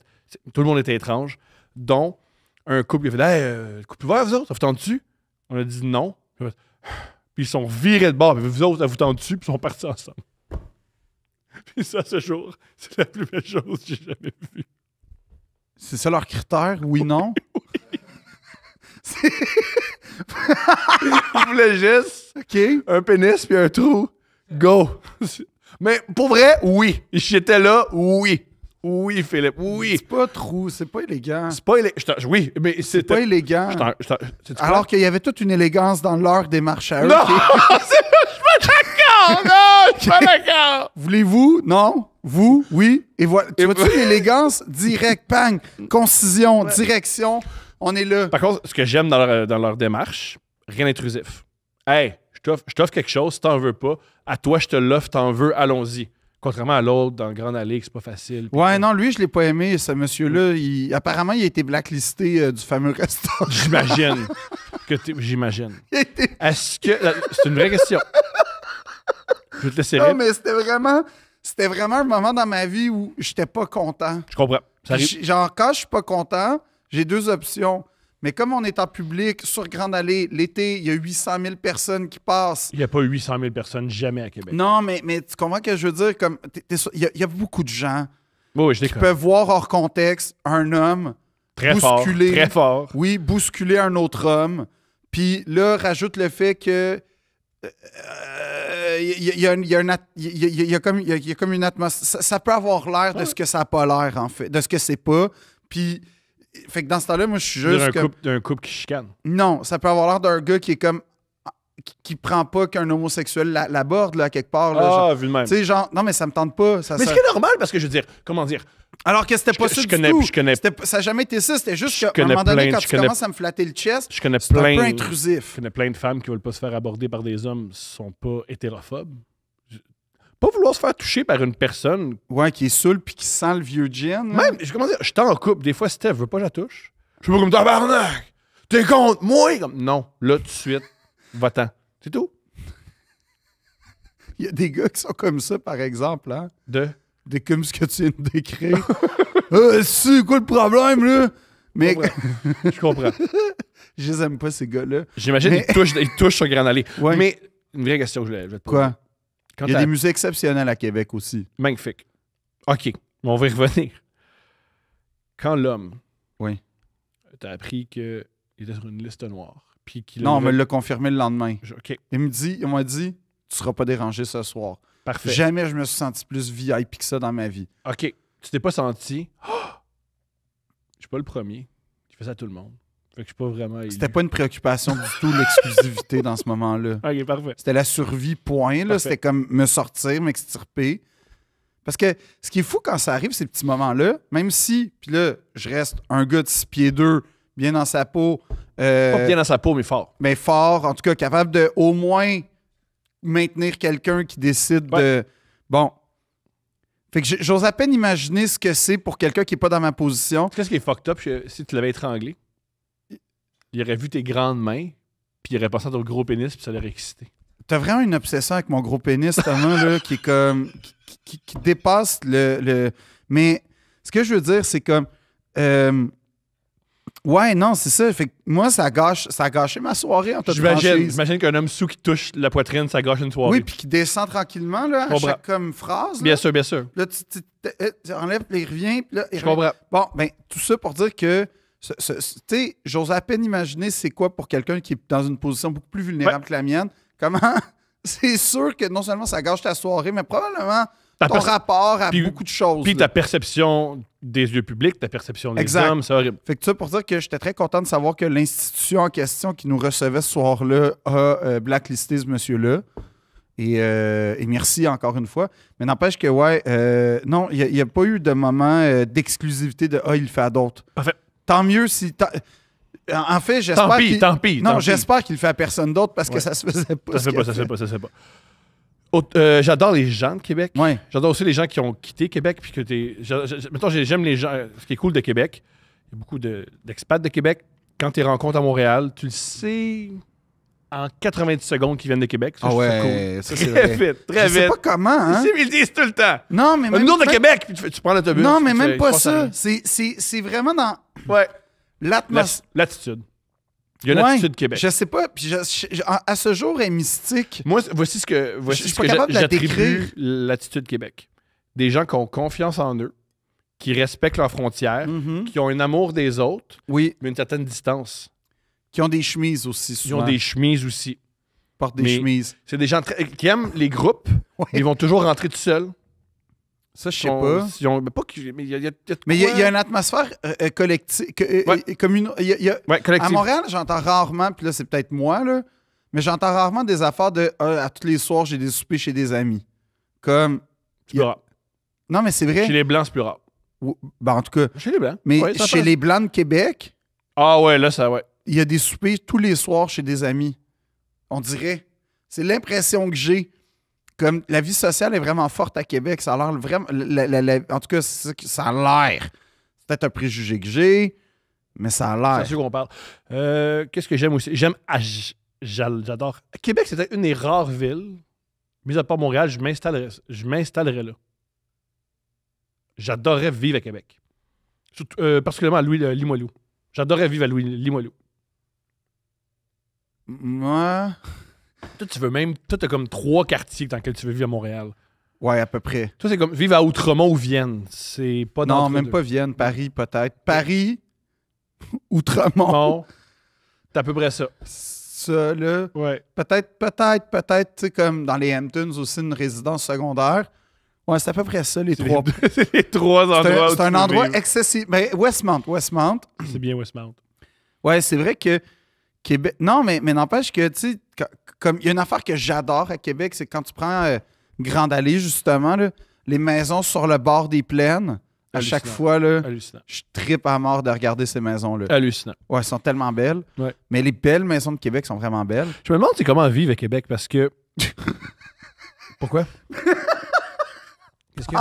Tout le monde était étrange, Donc un couple il a fait hey, euh, le couple ouvert, vous autres, ça vous tente-tu On a dit non. Puis ils sont virés de bord. Puis vous autres, ça vous tend tu Puis ils sont partis ensemble. Puis ça, ce jour, c'est la plus belle chose que j'ai jamais vue. C'est ça leur critère Oui, non oui. Vous juste un pénis puis un trou. Go. Mais pour vrai, oui. J'étais là, oui. Oui, Philippe, oui. C'est pas trop, c'est pas élégant. C'est pas élégant. Oui, mais C'est pas élégant. Alors qu'il y avait toute une élégance dans leur démarche à eux. Non, je suis pas d'accord. Non, je suis pas d'accord. Voulez-vous? Non. Vous? Oui. Et voilà. Tu vois-tu l'élégance? Direct, bang. Concision, direction. On est là. Par contre, ce que j'aime dans leur, euh, démarche, rien d'intrusif. Hey, je t'offre quelque chose, si t'en veux pas, à toi, je te l'offre, t'en veux, allons-y. Contrairement à l'autre dans Grand Allée, c'est pas facile. Ouais, non, lui, je l'ai pas aimé, ce monsieur-là. Mm. Il... Apparemment, il a été blacklisté euh, du fameux restaurant. J'imagine. que J'imagine. Est-ce que. Euh, c'est une vraie question. Je vais te laisser. Non, mais c'était vraiment. C'était vraiment un moment dans ma vie où j'étais pas content. Je comprends. Ça arrive. Genre, quand je suis pas content, j'ai deux options mais comme on est en public, sur Grande Allée, l'été, il y a 800 000 personnes qui passent. Il n'y a pas 800 000 personnes jamais à Québec. Non, mais, tu comprends ce que je veux dire? Comme, il, y, a, beaucoup de gens je qui peuvent voir hors contexte un homme très bousculer, fort, très fort. Oui, bousculer un autre homme. Puis là, rajoute le fait que il y a comme une atmosphère. Ça, ça peut avoir l'air de ce que ça n'a pas l'air, en fait, de ce que c'est pas. Puis fait que dans ce temps-là, moi, je suis juste. D'un comme... couple, couple, qui chicane. Non, ça peut avoir l'air d'un gars qui est comme. qui, prend pas qu'un homosexuel l'aborde, là, quelque part. Là, ah, vu le même. Tu sais, genre, non, mais ça me tente pas. mais ce qui est normal, parce que je veux dire, comment dire. Alors que c'était pas je, ça je du connais, tout. Je connais, ça n'a jamais été ça. C'était juste qu'à un moment donné, quand tu commences à me flatter le chest, c'est un peu intrusif. Je connais plein de femmes qui veulent pas se faire aborder par des hommes, qui sont pas hétérophobes pas vouloir se faire toucher par une personne. Ouais, qui est saoule puis qui sent le vieux gin. Même, je comment dire, je t'en coupe. Des fois, Steph veut pas que je la touche. Je suis pas comme tabarnak! T'es contre moi! non, là, tout de suite, va-t'en. C'est tout. Il y a des gars qui sont comme ça, par exemple. Hein? De? comme ce que tu viens de décrire. Euh, c'est quoi le problème, là? Mais... Je comprends. je les aime pas, ces gars-là. J'imagine qu'ils touchent, ils touchent sur Grand Mais une vraie question je vais te poser. Quoi? Il y a des musées exceptionnels à Québec aussi. Magnifique. OK, on va y revenir. Quand l'homme. Oui. T'as appris qu'il était sur une liste noire. Puis qu'il non, on me l'a confirmé le lendemain. OK, Il me dit, il m'a dit, tu seras pas dérangé ce soir. parfait. Jamais je me suis senti plus VIP que ça dans ma vie. OK, tu t'es pas senti. Je Je suis pas le premier. Je fais ça à tout le monde que pas vraiment. C'était pas une préoccupation du tout l'exclusivité dans ce moment-là. C'était la survie, point. Là. C'était comme me sortir, m'extirper. Parce que ce qui est fou quand ça arrive, ces petits moments-là, même si, puis là, je reste un gars de 6 pieds 2, bien dans sa peau. Euh, pas bien dans sa peau, mais fort. mais fort, en tout cas capable de au moins maintenir quelqu'un qui décide de. Bon. Fait que j'ose à peine imaginer ce que c'est pour quelqu'un qui n'est pas dans ma position. Qu'est-ce qui est fucked up si tu l'avais étranglé? il aurait vu tes grandes mains, puis il aurait pensé à ton gros pénis, puis ça l'aurait excité. T'as vraiment une obsession avec mon gros pénis, tellement là, qui est comme. qui, dépasse le, Mais ce que je veux dire, c'est comme. Euh, ouais, non, c'est ça. Fait moi, ça gâche, ça a gâché ma soirée en J'imagine, j'imagine qu'un homme sous qui touche la poitrine, ça gâche une soirée. Oui, puis qui descend tranquillement là, à chaque comme phrase. Bien sûr, bien sûr. Là, tu, euh, enlèves, puis il revient. Puis là, Je comprends. Bon, ben, tout ça pour dire que tu sais, j'ose à peine imaginer c'est quoi pour quelqu'un qui est dans une position beaucoup plus vulnérable que la mienne. Comment. c'est sûr que non seulement ça gâche ta soirée, mais probablement ton rapport à beaucoup de choses. Puis ta perception des yeux publics, ta perception des exact. hommes, c'est horrible. Fait que ça pour dire que j'étais très content de savoir que l'institution en question qui nous recevait ce soir-là a euh, blacklisté ce monsieur-là. Euh, et, merci encore une fois. Mais n'empêche que, ouais, euh, non, il n'y a, pas eu de moment d'exclusivité de Ah, il fait à d'autres. Parfait tant mieux si. En fait, j'espère. Tant pis, tant pis. Non, j'espère qu'il le fait à personne d'autre parce que ça se faisait pas. Ça se fait pas, ça se fait pas, ça se fait pas. Euh, j'adore les gens de Québec. J'adore aussi les gens qui ont quitté Québec. Puis que mettons, j'aime les gens. Ce qui est cool de Québec, il y a beaucoup d'expats de, Québec. Quand tu les rencontres à Montréal, tu le sais en 90 secondes qu'ils viennent de Québec. Ça, ah ouais, cool. ça c'est Très vite, très je sais pas comment. Hein? Ils le disent tout le temps. Non, mais même. de Québec, puis tu, prends prends l'autobus. Non, mais même pas ça. C'est vraiment dans Ouais. L'atmosphère. L'attitude. Il y a l'attitude Québec. Je sais pas. Puis à ce jour, est mystique. Moi, voici ce que. je, suis pas capable de décrire. L'attitude Québec. Des gens qui ont confiance en eux, qui respectent leurs frontières, mm-hmm. qui ont un amour des autres, mais une certaine distance. Qui ont des chemises aussi, souvent. Qui ont des chemises aussi. Portent des chemises. C'est des gens qui aiment les groupes, ils vont toujours rentrer tout seuls. Ça, je sais pas. mais il y a, une atmosphère collective. À Montréal, j'entends rarement, puis là, c'est peut-être moi, là, mais j'entends rarement des affaires de euh, à tous les soirs, j'ai des soupers chez des amis. Comme. C'est plus rare. Non, mais c'est vrai. Chez les Blancs, c'est plus rare. Ben, en tout cas. Chez les Blancs. Mais chez les Blancs de Québec. Ah ouais, là, Il y a des soupers tous les soirs chez des amis. On dirait. C'est l'impression que j'ai. Comme la vie sociale est vraiment forte à Québec. Ça a l'air vraiment. en tout cas, ça a l'air. C'est peut-être un préjugé que j'ai, mais ça a l'air. C'est sûr qu'on parle. Euh, qu'est-ce que j'aime aussi? J'aime. J'adore. Québec, c'était une des rares villes. Mis à part Montréal, je m'installerais, je là. J'adorerais vivre à Québec. Euh, particulièrement à Louis euh, Limoilou. J'adorerais vivre à Louis Limoilou. Moi. Toi, tu veux même. Toi, t'as comme trois quartiers dans lesquels tu veux vivre à Montréal. Ouais, à peu près. Toi, c'est comme vivre à Outremont ou Vienne. C'est pas dans Non, même pas Vienne, Paris peut-être. Paris, Outremont. T'as à peu près ça. Ça, là. Ouais. Peut-être, peut-être, peut-être, tu sais, comme dans les Hamptons aussi, une résidence secondaire. Ouais, c'est à peu près ça, les trois. C'est les trois endroits. C'est un, endroit excessif. Mais ben, Westmount, Westmount. C'est bien Westmount. Ouais, c'est vrai que Québec. Non, mais, mais n'empêche que, tu sais, comme il y a une affaire que j'adore à Québec, c'est quand tu prends euh, Grande Allée, justement, là, les maisons sur le bord des plaines, à chaque fois, là, je tripe à mort de regarder ces maisons-là. Hallucinant. Ouais, elles sont tellement belles. Mais les belles maisons de Québec sont vraiment belles. Je me demande comment vivre à Québec parce que. Pourquoi? Qu'est-ce que...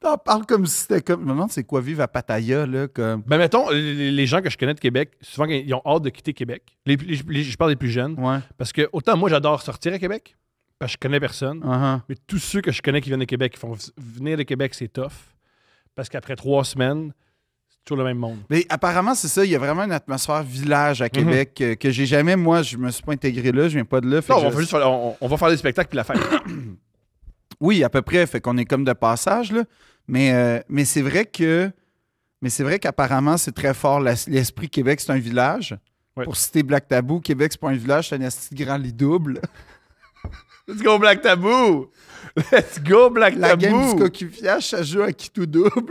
T'en ah, parles comme si c'était comme. maintenant c'est quoi vivre à Pattaya, là. Comme... Ben, mettons, les, gens que je connais de Québec, souvent, ils ont hâte de quitter Québec. je parle des plus jeunes. Parce que, autant moi, j'adore sortir à Québec, parce que je connais personne. Uh-huh. Mais tous ceux que je connais qui viennent de Québec, qui font venir de Québec, c'est tough. Parce qu'après trois semaines, c'est toujours le même monde. Mais apparemment, c'est ça. Il y a vraiment une atmosphère village à mhm. Québec euh, que, j'ai jamais. Moi, je me suis pas intégré là. Je viens pas de là. non, on, va faire, va faire des spectacles puis la fête. Oui, à peu près. Fait qu'on est comme de passage, là. Mais, euh, mais c'est vrai que. Mais c'est vrai qu'apparemment, c'est très fort. L'esprit Québec, c'est un village. Pour citer Black Tabou, Québec, c'est pas un village, c'est un grand lit double. Let's go, Black Tabou! Let's go, Black Tabou! La game du ça joue à qui double.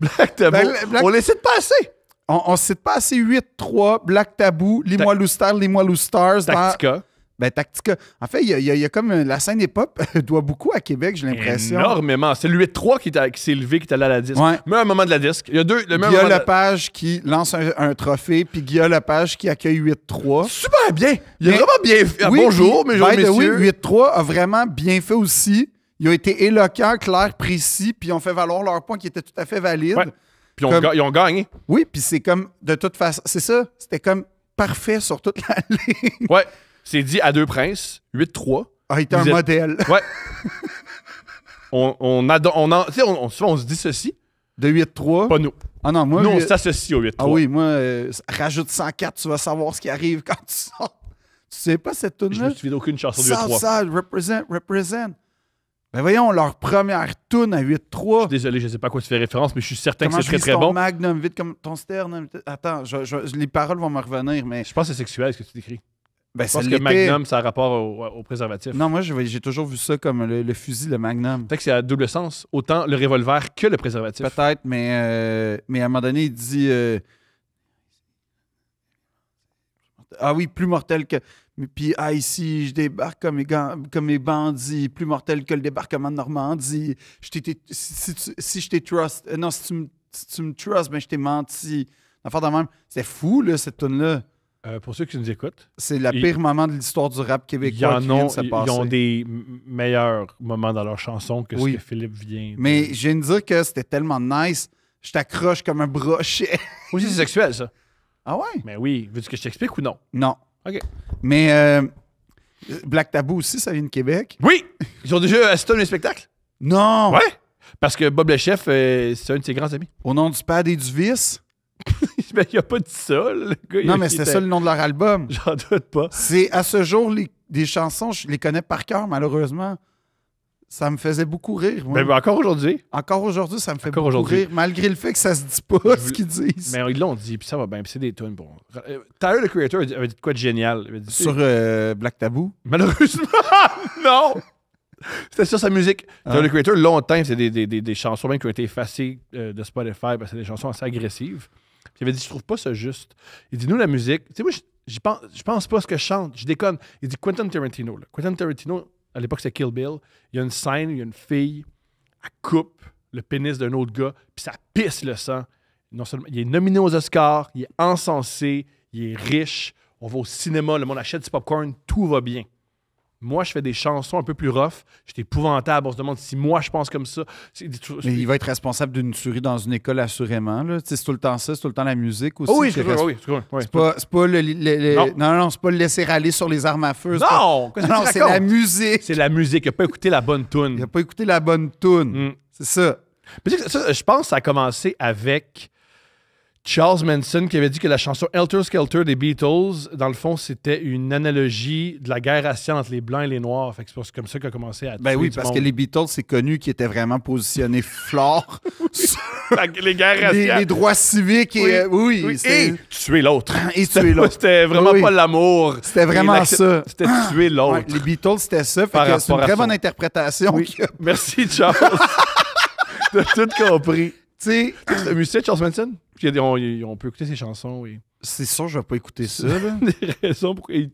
Black Tabou. Ben, on les de passer. On, on cite pas assez 8-3, Black Tabou, Les Ta... Stars, Les Stars. Ben, En fait, il y, a, comme euh, la scène hip-hop doit beaucoup à Québec, j'ai l'impression. Énormément. C'est le 8-3 qui, s'est levé, qui est allé à la disque. Ouais. un moment de la disque. Il y a deux. Le Guillaume Lepage qui lance un, trophée, puis Guillaume Lepage qui accueille 8-3. Super bien. Il a vraiment bien fait. Bonjour, je mesdames et messieurs. Oui, 8-3 a vraiment bien fait aussi. Ils ont été éloquents, clairs, précis, puis ils ont fait valoir leur point qui était tout à fait valide. Puis ils ont gagné. Oui, puis c'est comme, de toute façon, c'est ça, c'était comme parfait sur toute la ligne. Ouais. C'est dit à deux princes, 8-3. Ah, il était un modèle. Ouais. on, on, on, on se dit ceci. De 8-3. Pas nous. Ah non, moi. Nous, on euh, s'associe au 8-3. Ah oui, moi, euh, rajoute 104, tu vas savoir ce qui arrive quand tu sors. Tu sais pas cette tune là Je me souviens aucune chanson de 8-3. Ça, represent, represent. Mais ben voyons, leur première tune à 8-3. Je suis désolé, je sais pas à quoi tu fais référence, mais je suis certain que c'est très très ton bon. magnum, vite comme ton sternum? Attends, je, les paroles vont me revenir, mais. Je pense que c'est sexuel ce que tu décris. Ben, je pense Magnum, ça a rapport au, préservatif. Non, moi, j'ai toujours vu ça comme le, fusil, le Magnum. Peut-être que c'est à double sens. Autant le revolver que le préservatif. Peut-être, mais, euh, mais à un moment donné, il dit. Euh, ah oui, plus mortel que. Puis, ah, ici, je débarque comme mes, comme mes bandits, plus mortel que le débarquement de Normandie. Je si, si je t'ai trust. Euh, non, si tu, me si trust, mais ben, je t'ai menti. de même. C'est fou, là, cette tune là euh, pour ceux qui nous écoutent. C'est le pire moment de l'histoire du rap québécois. qui vient de se passer. ils ont des meilleurs moments dans leurs chansons que ce que Philippe vient. Mais je viens de dire que c'était tellement nice, je t'accroche comme un brochet. oui, c'est sexuel, ça. Ah ouais? Mais oui. Veux-tu que je t'explique ou non? Non. OK. Mais euh, Black Tabou aussi, ça vient de Québec. Oui! Ils ont déjà assisté à un spectacle. Non! Ouais! Parce que Bob le Chef, c'est un de ses grands amis. Au nom du pad et du vice? Ben, il n'y a pas de ça, Non, mais c'est ben, ça le nom de leur album. J'en doute pas. C'est à ce jour, les, des chansons, je les connais par cœur, malheureusement. Ça me faisait beaucoup rire. Mais ben, encore aujourd'hui. Encore aujourd'hui, ça me fait beaucoup rire, malgré le fait que ça se dit pas ce qu'ils disent. Mais ils l'ont dit, puis ça va bien, c'est des tunes. Bon. Euh, Tyler, le creator, avait dit quoi de génial? Sur euh, Black Tabou? Malheureusement, non! C'était sur sa musique. Hein? Tyler, Le Creator, longtemps, c'est des, chansons même qui ont été effacées euh, de Spotify parce que c'est des chansons assez agressives. Il avait dit Je trouve pas ça juste. Il dit Nous, la musique, tu sais, moi, je pense, je pense pas ce que je chante, je déconne. Il dit Quentin Tarantino. Là. Quentin Tarantino, à l'époque, c'était Kill Bill. Il y a une scène où il y a une fille, elle coupe le pénis d'un autre gars, puis ça pisse le sang. Non seulement, il est nominé aux Oscars, il est encensé, il est riche. On va au cinéma, le monde achète du popcorn, tout va bien. Moi, je fais des chansons un peu plus rough. J'étais épouvantable. On se demande si moi, je pense comme ça. il va être responsable d'une souris dans une école, assurément. C'est tout le temps ça, c'est tout le temps la musique aussi. Oh oui, c'est oui, c'est pas, le, non. non, c'est pas le laisser râler sur les armes à feu. Non, c'est la musique. C'est la musique. Il n'a pas écouté la bonne tune. Il n'a pas écouté la bonne tune. Mm. C'est ça. Je pense que ça a commencé avec Charles Manson qui avait dit que la chanson Helter Skelter des Beatles, dans le fond, c'était une analogie de la guerre raciale entre les Blancs et les Noirs. que c'est comme ça qu'a commencé à. Ben oui, parce que les Beatles, c'est connu qu'ils étaient vraiment positionnés fort sur les guerres raciales. Les, droits civiques et. Oui, euh, tuer l'autre. Et tuer l'autre. C'était vraiment pas l'amour. C'était vraiment ça. C'était ah! tuer l'autre. les Beatles, c'était ça. c'est une très bonne interprétation. Merci, Charles. de tout compris sais. le musique de Charles Manson. Puis on, peut écouter ses chansons. oui. C'est sûr, je vais pas écouter ça. Là. des raisons pour. Il,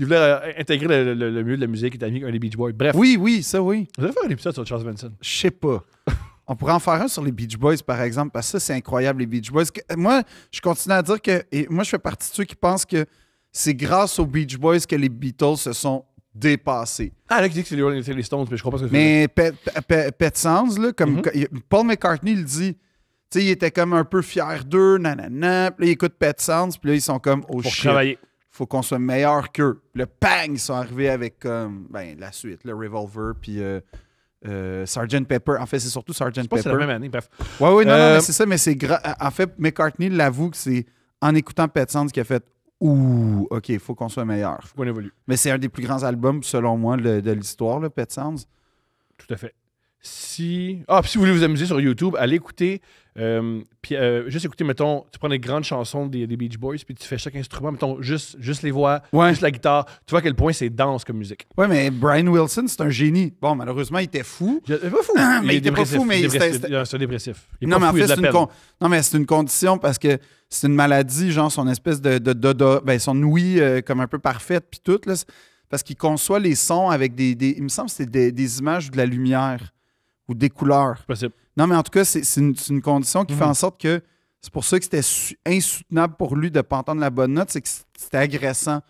voulait euh, intégrer le, mieux de la musique et avec un des Beach Boys. Bref. Oui, oui, ça, oui. on allez faire un épisode sur Charles Manson. Je sais pas. On pourrait en faire un sur les Beach Boys, par exemple, parce que ça, c'est incroyable, les Beach Boys. Moi, je continue à dire que. Et moi, je fais partie de ceux qui pensent que c'est grâce aux Beach Boys que les Beatles se sont dépassé. Ah, là, qui dit que c'est les Rolling Stones, mais je crois pas ce que Mais Pet, Pet, Sounds, là, comme mhm. Paul McCartney le dit. Tu sais, il était comme un peu fier d'eux, nanana. Puis là, Pet Sounds, puis là, ils sont comme oh, Pour travailler. Faut qu'on soit meilleur qu'eux. Le pang, ils sont arrivés avec comme, ben, la suite, le Revolver, puis euh, euh Sgt. Pepper. En fait, c'est surtout Sergeant Pepper. C'est la même année, bref. Ouais, oui, non, non, euh, c'est ça, mais c'est En fait, McCartney l'avoue que c'est en écoutant Pet Sounds qu'il a fait ouh, OK, il faut qu'on soit meilleur. faut qu'on évolue. Mais c'est un des plus grands albums, selon moi, de l'histoire, Pet Sounds. Tout à fait. Si. Ah, si vous voulez vous amuser sur YouTube, allez écouter. Euh, puis euh, juste écouter, mettons, tu prends les grandes chansons des, Beach Boys, puis tu fais chaque instrument, mettons, juste, juste les voix, ouais. juste la guitare. Tu vois à quel point c'est dense comme musique. Ouais, mais Brian Wilson, c'est un génie. Bon, malheureusement, il était fou. il pas fou. il, était pas fou, mais il un dépressif. non, mais en fait, c'est une, condition parce que c'est une maladie, genre son espèce de. de, de, ben, son ouïe euh, comme un peu parfaite, puis tout, parce qu'il conçoit les sons avec des, il me semble que c'est des, images de la lumière ou des couleurs. Non, mais en tout cas, c'est une, condition qui fait mhm. en sorte que c'est pour ça que c'était insoutenable pour lui de ne pas entendre la bonne note, c'est que c'était agressant.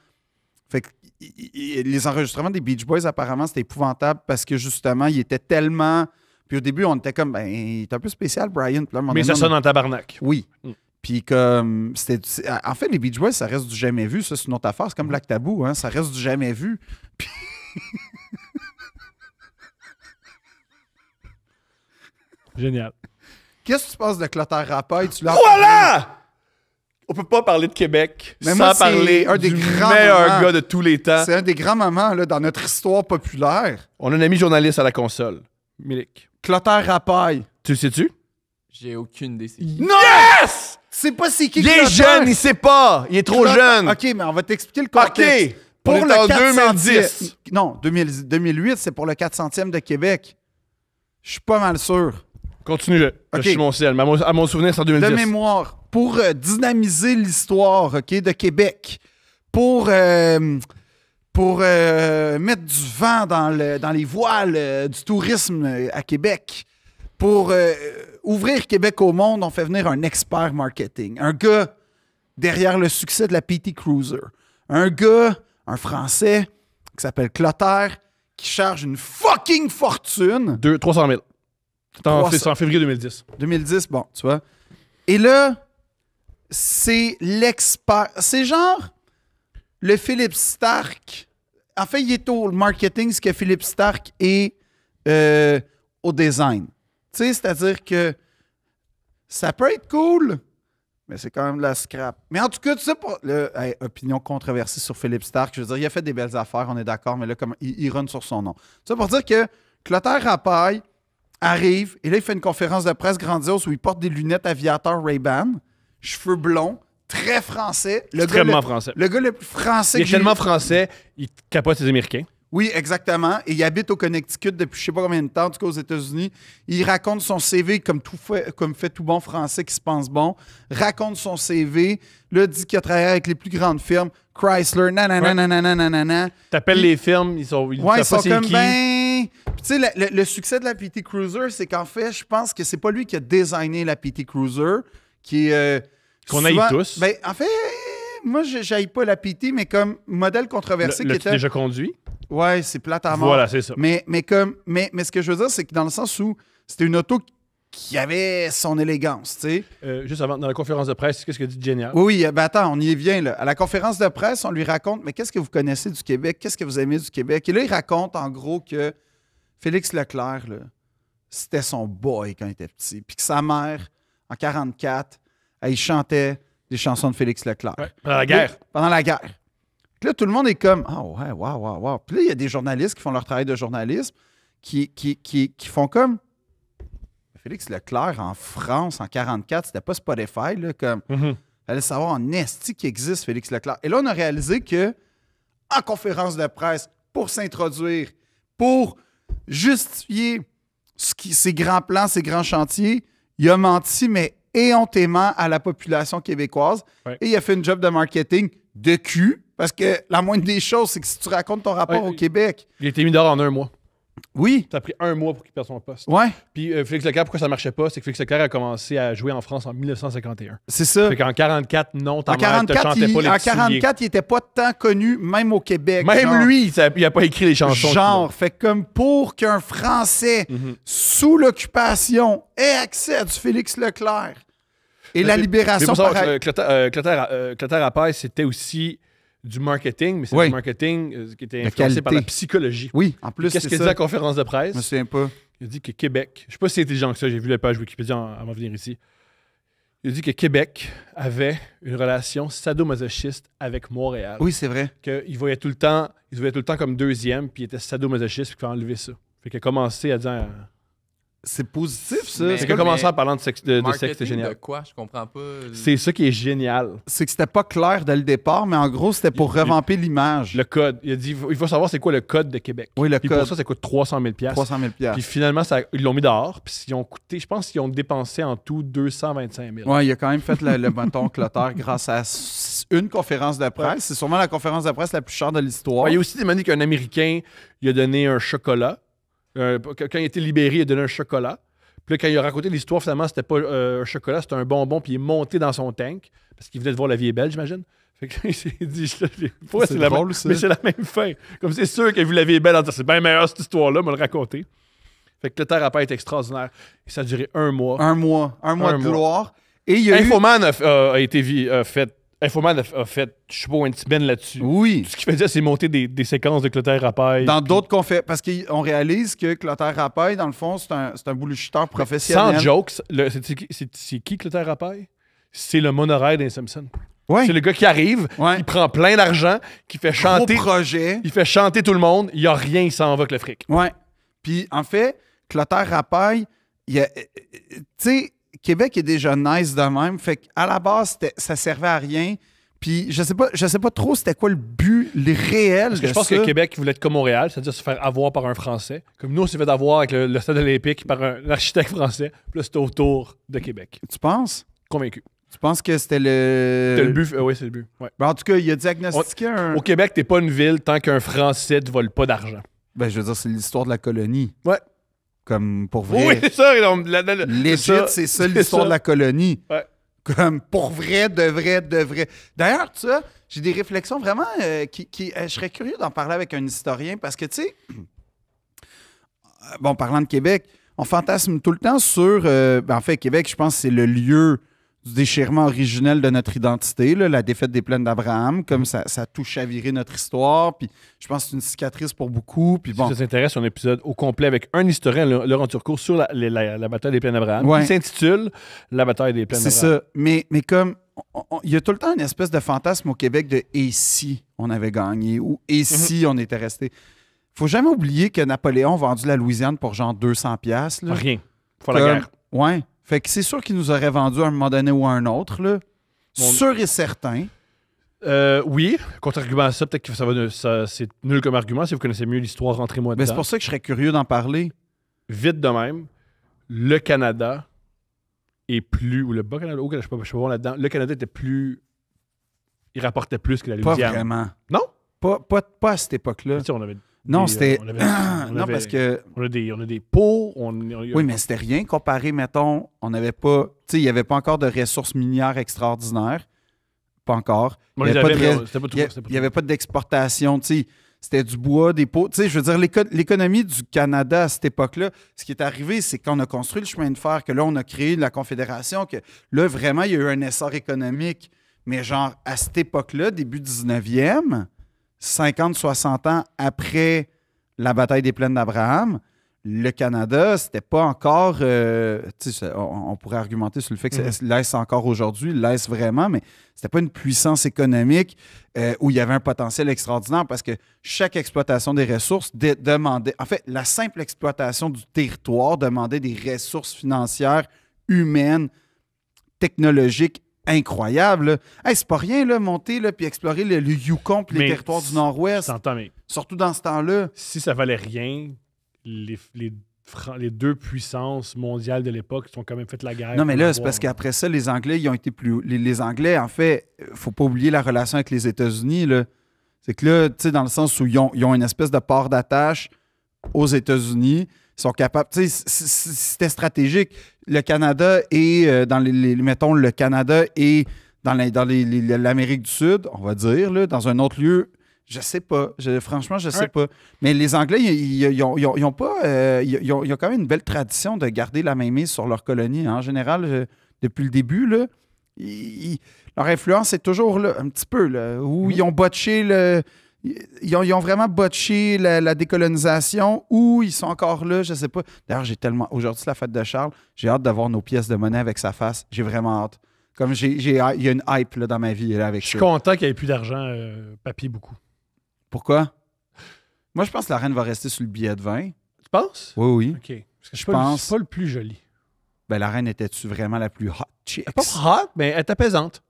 Fait que les enregistrements des Beach Boys, apparemment, c'était épouvantable parce que justement, il était tellement. Puis au début, on était comme, ben, il est un peu spécial, Brian. mais ça sonne en tabarnak. Oui. Mm. Puis comme, c'était. En fait, les Beach Boys, ça reste du jamais vu. Ça, c'est une autre affaire. C'est comme mm. Black Tabou, hein. Ça reste du jamais vu. Puis. Génial. Qu'est-ce que tu penses de Clotaire Rapaille? Tu voilà! On peut pas parler de Québec sans parler un des grands meilleur gars de tous les temps. C'est un des grands moments là, dans notre histoire populaire. On a un ami journaliste à la console, Milik. Clotaire Rapaille. Tu le sais-tu? J'ai aucune idée. Non! Yes! C'est pas c'est qui Il est jeune, il sait pas. Il est trop jeune. OK, mais on va t'expliquer le contexte. OK. Pour le 2010. Non, 2008, c'est pour le 400e de Québec. Je suis pas mal sûr. Continue. suis mon ciel. À mon, souvenir, c'est en 2010. De mémoire, pour euh, dynamiser l'histoire de Québec, pour, euh, pour euh, mettre du vent dans, le, dans les voiles du tourisme à Québec, pour ouvrir Québec au monde, on fait venir un expert marketing, un gars derrière le succès de la PT Cruiser, un gars, un Français qui s'appelle Clotaire, qui charge une fucking fortune. Deux, 300 000. C'est en, février 2010. 2010, bon, tu vois. Et là, c'est l'expert. C'est genre le Philippe Stark. En fait, il est au marketing ce que Philippe Stark est euh, au design. Tu sais, c'est-à-dire que ça peut être cool, mais c'est quand même de la scrap. Mais en tout cas, tu sais pour opinion controversée sur Philippe Stark. Je veux dire, il a fait des belles affaires, on est d'accord, mais là, comme, il, run sur son nom. Ça pour dire que Clotaire Rapaille arrive, et là, il fait une conférence de presse grandiose où il porte des lunettes aviateurs Ray-Ban, cheveux blonds, très français. Le Extrêmement français. Le gars le plus français. Il est français, il capote les Américains. Oui, exactement. Et il habite au Connecticut depuis je sais pas combien de temps, en tout cas aux États-Unis. Il raconte son CV comme, tout fait, comme fait tout bon français qui se pense bon. Raconte son CV. Là, dit qu'il a travaillé avec les plus grandes firmes. Chrysler, nanana, T'appelles les firmes, ils sont... ouais, ils sont comme, ben, tu sais, le, succès de la PT Cruiser, c'est qu'en fait, je pense que c'est pas lui qui a designé la PT Cruiser, qui euh, Qu'on aille tous. Ben, en fait, moi, j'aille pas la PT, mais comme modèle controversé le, qui était. déjà conduit? Ouais, c'est plate à mort. Voilà, c'est ça. Mais, mais, comme, mais ce que je veux dire, c'est que dans le sens où c'était une auto qui avait son élégance, tu sais. Euh, juste avant, dans la conférence de presse, qu'est-ce que dit Génial? Oui, ben attends, on y vient. Là. À la conférence de presse, on lui raconte, mais qu'est-ce que vous connaissez du Québec? Qu'est-ce que vous aimez du Québec? Et là, il raconte en gros que Félix Leclerc, c'était son boy quand il était petit. Puis que sa mère, en 44, elle chantait des chansons de Félix Leclerc. pendant la guerre. pendant la guerre. Puis là, tout le monde est comme, ah ouais, waouh, waouh, waouh. Puis là, il y a des journalistes qui font leur travail de journalisme, qui, qui font comme, Félix Leclerc en France en 1944, c'était pas Spotify. Il comme, mhm. savoir en esti qu'il existe Félix Leclerc. Et là, on a réalisé que en conférence de presse, pour s'introduire, pour justifier ce ses grands plans, ses grands chantiers, il a menti, mais éhontément à la population québécoise. Et il a fait une job de marketing de cul. Parce que la moindre des choses, c'est que si tu racontes ton rapport au Québec. Il a été mis dehors en un mois. Oui. Ça a pris un mois pour qu'il perde son poste. Ouais. Puis euh, Félix Leclerc, pourquoi ça marchait pas, c'est que Félix Leclerc a commencé à jouer en France en 1951. C'est ça. Fait qu'en 44, non, ta en mère 44, chantait pas les En 44, il n'était pas tant connu, même au Québec. Même lui, il a pas écrit les chansons. Genre, fait comme pour qu'un Français mhm. sous l'occupation ait accès à du Félix Leclerc et euh, la libération... Euh, Clotaire, à Clotaire, c'était aussi du marketing, mais c'est du marketing euh, qui était influencé par la psychologie. Oui, en plus. Qu'est-ce qu'il dit à la conférence de presse? Je me pas. Il a dit que Québec, je sais pas si intelligent que ça, j'ai vu la page Wikipédia avant de venir ici. Il a dit que Québec avait une relation sadomasochiste avec Montréal. Oui, c'est vrai. Qu'il voyait tout le temps, il tout le temps comme deuxième, puis il était sadomasochiste, puis il fallait enlever ça. Fait qu'il a commencé à dire c'est positif, ça. C'est que commencer en parlant de sexe, de, sexe, c'est génial. De quoi Je comprends pas. C'est ça qui est génial. C'est que c'était pas clair dès le départ, mais en gros, c'était pour revamper l'image. Le code. Il a dit il faut savoir c'est quoi le code de Québec. Oui, le puis code. Pour ça, ça coûte 300 000 300 000 Puis finalement, ils l'ont mis dehors. Puis ils ont coûté, je pense qu'ils ont dépensé en tout 225 000 Ouais, il a quand même fait le, bâton clotaire grâce à une conférence de presse. C'est sûrement la conférence de presse la plus chère de l'histoire. il y a aussi des qu'un Américain, lui a donné un chocolat. Euh, quand il a été libéré, il a donné un chocolat. Puis là, quand il a raconté l'histoire, finalement, c'était pas euh, un chocolat, c'était un bonbon, puis il est monté dans son tank, parce qu'il venait de voir La vie est belle, j'imagine. Fait que il s'est dit, c'est la, Mais c'est la même fin. Comme c'est sûr qu'il a vu La vie est belle, en disant, c'est bien meilleur cette histoire-là, me le raconter. Fait que le terre extraordinaire. ça a duré un mois. Un mois. Un mois de gloire. Et il y a eu... a, a, été fait Infoman a, fait, je suis pas, petit ben là-dessus. Oui. ce qu'il faisait, c'est monter des, séquences de Clotaire Rapaille. Dans d'autres qu'on fait, parce qu'on réalise que Clotaire Rapaille, dans le fond, c'est un, c'est un professionnel. Sans jokes, c'est qui Clotaire Rapaille? C'est le monorail des Simpsons. C'est le gars qui arrive, qui prend plein d'argent, qui fait chanter. projet. Il fait chanter tout le monde, il n'y a rien, il s'en va avec le fric. Ouais. Puis en fait, Clotaire Rapaille, tu sais, Québec est déjà nice de même. Fait à la base, ça servait à rien. Puis je sais pas, je sais pas trop c'était quoi le but, le réel. Parce que je pense que Québec voulait être comme Montréal, c'est-à-dire se faire avoir par un Français. Comme nous, on s'est fait avoir avec le, stade olympique par un, architecte français. Puis là, c'était autour de Québec. Tu penses? Convaincu. Tu penses que c'était le. C'était le but. Euh, oui, c'est le but. Ben, en tout cas, il a diagnostiqué un. Au Québec, t'es pas une ville tant qu'un Français te vole pas d'argent. Ben, je veux dire, c'est l'histoire de la colonie. Ouais. Comme pour vrai. Oui, c'est ça. L'Égypte, c'est ça l'histoire de la colonie. Comme pour vrai, de vrai, de vrai. D'ailleurs, tu vois, j'ai des réflexions vraiment euh, qui. qui euh, je serais curieux d'en parler avec un historien parce que, tu sais, bon, parlant de Québec, on fantasme tout le temps sur. Euh, ben, en fait, Québec, je pense c'est le lieu du déchirement originel de notre identité, la défaite des plaines d'Abraham, comme ça, ça touche à virer notre histoire, puis je pense que c'est une cicatrice pour beaucoup. Puis bon. Si ça s'intéresse, un épisode au complet avec un historien, Laurent Turcot, sur la, bataille des plaines d'Abraham, s'intitule La bataille des plaines d'Abraham. C'est ça, mais, mais comme il y a tout le temps une espèce de fantasme au Québec de « et si on avait gagné » ou « et mhm. si on était resté ». Faut jamais oublier que Napoléon a vendu la Louisiane pour genre 200 pièces. Rien. Pour la guerre. Ouais. Fait que c'est sûr qu'il nous aurait vendu à un moment donné ou à un autre, là. sûr et certain. Euh, oui, contre-argument à ça, peut-être que ça ça, c'est nul comme argument. Si vous connaissez mieux l'histoire, rentrez-moi dedans. Mais c'est pour ça que je serais curieux d'en parler. Vite de même, le Canada est plus. Ou le Bas-Canada, je ne sais pas, je sais pas là-dedans. Le Canada était plus. Il rapportait plus que la Louisiane. Pas vraiment. Non? Pas, pas, pas à cette époque-là. on avait non, euh, c'était. non, parce que. On a des, pots. oui, mais c'était rien comparé, mettons. On n'avait pas. Tu sais, il n'y avait pas encore de ressources minières extraordinaires. Pas encore. il n'y avait, pas d'exportation. Tu sais, c'était du bois, des pots. Tu sais, je veux dire, l'économie du Canada à cette époque-là, ce qui est arrivé, c'est qu'on a construit le chemin de fer, que là, on a créé la Confédération, que là, vraiment, il y a eu un essor économique. Mais genre, à cette époque-là, début 19e, 50, 60 ans après la bataille des plaines d'Abraham, le Canada, c'était pas encore. Euh, on, pourrait argumenter sur le fait que mm-hmm. ça laisse encore aujourd'hui, laisse vraiment, mais c'était pas une puissance économique euh, où il y avait un potentiel extraordinaire parce que chaque exploitation des ressources demandait. En fait, la simple exploitation du territoire demandait des ressources financières, humaines, technologiques incroyable. c'est pas rien, là, monter là, puis explorer le, Yukon les territoires du Nord-Ouest. Surtout dans ce temps-là. Si ça valait rien, les, les, deux puissances mondiales de l'époque ont quand même fait la guerre. Non, mais là, c'est parce qu'après ça, les Anglais, ils ont été plus. Les, Anglais, en fait, faut pas oublier la relation avec les États-Unis. C'est que là, tu sais, dans le sens où ils ont, ils ont une espèce de port d'attache aux États-Unis sont capables. Tu c'était stratégique. Le Canada est, euh, dans les, mettons le Canada et dans l'Amérique dans du Sud, on va dire, là, dans un autre lieu. Je sais pas. franchement, je sais pas. Mais les Anglais, ils n'ont pas. Euh, ils, ont, quand même une belle tradition de garder la main mise sur leur colonie. Hein. En général, depuis le début, là, leur influence est toujours là, un petit peu. Là, où mm-hmm. ils ont botché le, ils ont, vraiment botché la, décolonisation ou ils sont encore là, je sais pas. D'ailleurs, j'ai tellement. Aujourd'hui, c'est la fête de Charles. J'ai hâte d'avoir nos pièces de monnaie avec sa face. J'ai vraiment hâte. Comme j'ai, il y a une hype dans ma vie avec avec Je suis content qu'il n'y ait plus d'argent euh, papier beaucoup. Pourquoi? Moi, je pense que la reine va rester sur le billet de vin. Tu penses? Oui, oui. OK. Parce que je pense. pas le plus joli. Ben, la reine était-tu vraiment la plus hot chick? Pas hot, mais elle est apaisante.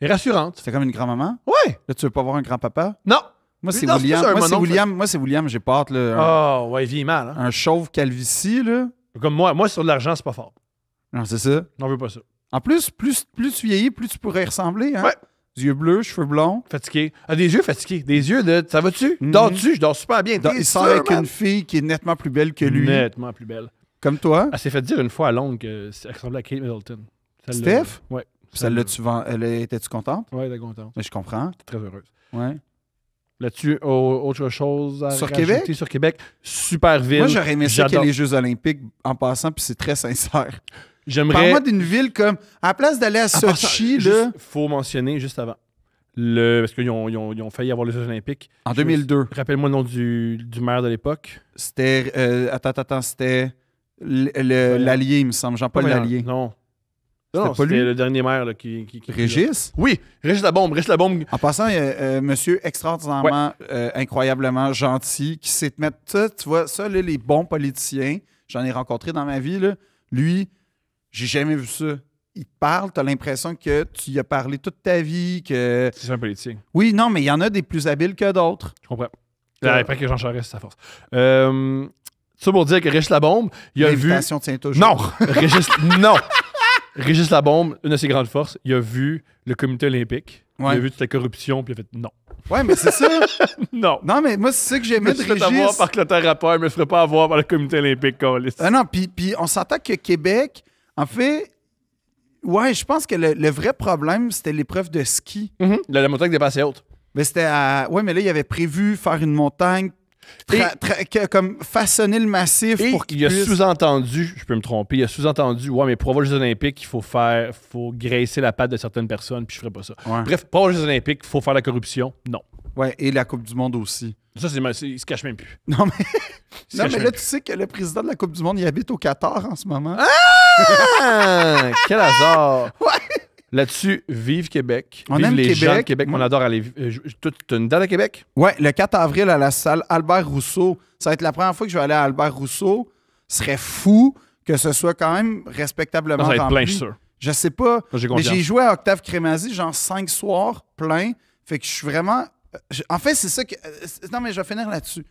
Et rassurante. C'est comme une grand-maman? Ouais. Là, tu veux pas voir un grand-papa? Non. Moi, c'est William. Moi, c'est William. Moi, c'est William. J'ai pas Oh, ouais, il mal. Un chauve calvitie, là. Comme moi, moi, sur de l'argent, c'est pas fort. Non, c'est ça. On veut pas ça. En plus, plus, plus tu vieillis, plus tu pourrais ressembler, hein. Ouais. Yeux bleus, cheveux blonds. Fatigué. Ah, des yeux fatigués. Des yeux de. Ça va-tu? Mm-hmm. Dors-tu? Je dors super bien. il sort avec une fille qui est nettement plus belle que lui. Nettement plus belle. Comme toi? Elle s'est fait dire une fois à Londres qu'elle ressemblait à Kate Middleton. Steph? Oui. Celle-là, tu vends. Elle était-tu contente? Oui, elle était contente. Mais je comprends. très heureuse. Ouais tu tu autre chose à sur Québec? sur Québec? Super ville. Moi, j'aurais aimé ça qu'il y ait les Jeux Olympiques en passant, puis c'est très sincère. J'aimerais. Parle-moi d'une ville comme. À place d'aller à, Sochi, là. faut mentionner juste avant. Le, parce qu'ils ont, ils ont, failli avoir les Jeux Olympiques. En 2002. Rappelle-moi le nom du, maire de l'époque. C'était. Euh, attends, attends, c'était. L'allié, il me semble. Jean-Paul Lallier. Non. C'est le dernier maire qui, Régis? Oui, Régis la bombe, Régis la bombe. En passant, il y a un euh, monsieur extraordinairement, euh, incroyablement gentil qui sait te mettre tu vois, ça, les bons politiciens, j'en ai rencontré dans ma vie, lui, j'ai jamais vu ça. Il parle, t'as l'impression que tu y as parlé toute ta vie, que... C'est un politicien. Oui, non, mais il y en a des plus habiles que d'autres. Je comprends. Là, euh, après que Jean Charest, c'est force. Euh... Ça pour dire que Régis bombe, il a vu. L'invitation tient toujours. Non! Régis, non! Régis Labombe, une de ses grandes forces, il a vu le comité olympique. Il a vu toute la corruption, puis il a fait non. Ouais, mais c'est ça. non. Non, mais moi, c'est ça que j'aimais de Régis. Je me ferais par Clotaire me ferais pas avoir par le comité olympique, Colis. Ah non, puis, on s'entend que Québec, en fait, ouais, je pense que le, vrai problème, c'était l'épreuve de ski. Mhm. la, montagne dépassait haute. Mais c'était Ouais, mais là, il avait prévu faire une montagne comme façonner le massif pour qu'il Il a sous-entendu, je peux me tromper, il a sous-entendu, ouais, mais pour avoir les Jeux Olympiques, il faut faire, faut graisser la patte de certaines personnes, puis je ferai pas ça. Bref, pour avoir les Jeux Olympiques, il faut faire la corruption. Non. Ouais, et la Coupe du Monde aussi. Ça, c'est, il se cache même plus. Non, mais, là, tu sais que le président de la Coupe du Monde, il habite au Qatar en ce moment. Ah! Quel hasard! Ouais! Là-dessus, vive Québec. On aime les Québec. gens Québec. On adore aller. Tu euh, une date à Québec? Oui, le 4 avril à la salle Albert Rousseau. Ça va être la première fois que je vais aller à Albert Rousseau. Ce serait fou que ce soit quand même respectablement. ça va être plein, je suis sûr. Je sais pas. mais j'ai joué à Octave Crémazie, genre cinq soirs plein. Fait que je suis vraiment. en fait, c'est ça que. Euh, non, mais je vais finir là-dessus.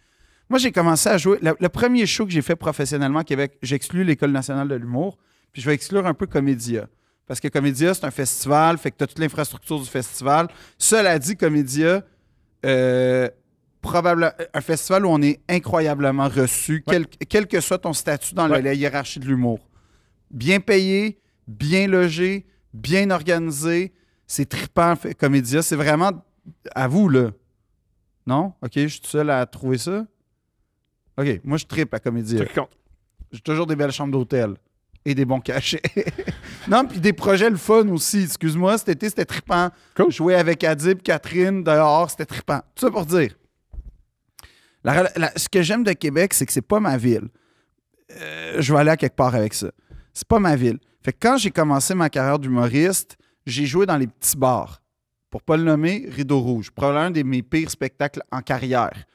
Moi, j'ai commencé à jouer. Le, premier show que j'ai fait professionnellement à Québec, j'exclus l'École nationale de l'humour, puis je vais exclure un peu Comédia. Parce que Comédia, c'est un festival, fait que tu as toute l'infrastructure du festival. Cela dit, Comédia, euh, euh, un festival où on est incroyablement reçu, quel, que soit ton statut dans la, hiérarchie de l'humour. Bien payé, bien logé, bien organisé. C'est trippant, Comédia. C'est vraiment à vous, là. Non? OK, je suis tout seul à trouver ça? OK, moi, je trippe à Comédia. J'ai toujours des belles chambres d'hôtel et des bons cachets. non, puis des projets le fun aussi. Excuse-moi, cet été, c'était trippant. Jouer avec Adib, Catherine, dehors, c'était trippant. Tout ça pour dire. ce que j'aime de Québec, c'est que c'est pas ma ville. Euh, je vais aller à quelque part avec ça. C'est pas ma ville. Fait que quand j'ai commencé ma carrière d'humoriste, j'ai joué dans les petits bars. Pour pas le nommer, Rideau Rouge. Probablement un de mes pires spectacles en carrière.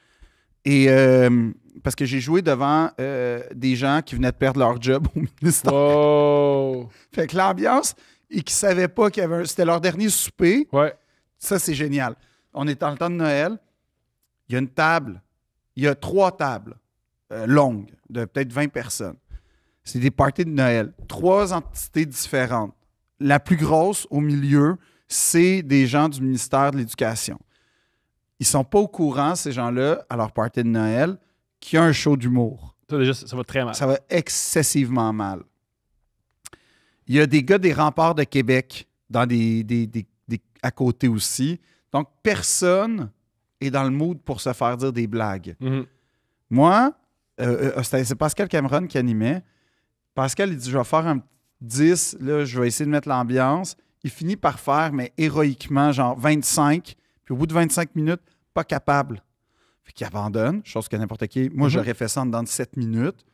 Et euh, parce que j'ai joué devant euh, des gens qui venaient de perdre leur job au ministère. Oh fait que l'ambiance, et qui ne savaient pas qu'il y avait un... C'était leur dernier souper. Ouais. Ça, c'est génial. On est en temps de Noël. Il y a une table. Il y a trois tables euh, longues de peut-être 20 personnes. C'est des parties de Noël. Trois entités différentes. La plus grosse au milieu, c'est des gens du ministère de l'Éducation. Ils ne sont pas au courant, ces gens-là, à leur partie de Noël qui a un show d'humour. Ça, va très mal. Ça va excessivement mal. Il y a des gars des remparts de Québec dans des, à côté aussi. Donc, personne est dans le mood pour se faire dire des blagues. Mhm. Moi, euh, euh, c'est Pascal Cameron qui animait. Pascal, il dit Je vais faire un 10, là, je vais essayer de mettre l'ambiance. Il finit par faire, mais héroïquement, genre 25. Puis au bout de 25 minutes, pas capable. Puis qu'il abandonne, chose que n'importe qui. Moi, mhm. j'aurais fait ça en dedans de 7 minutes.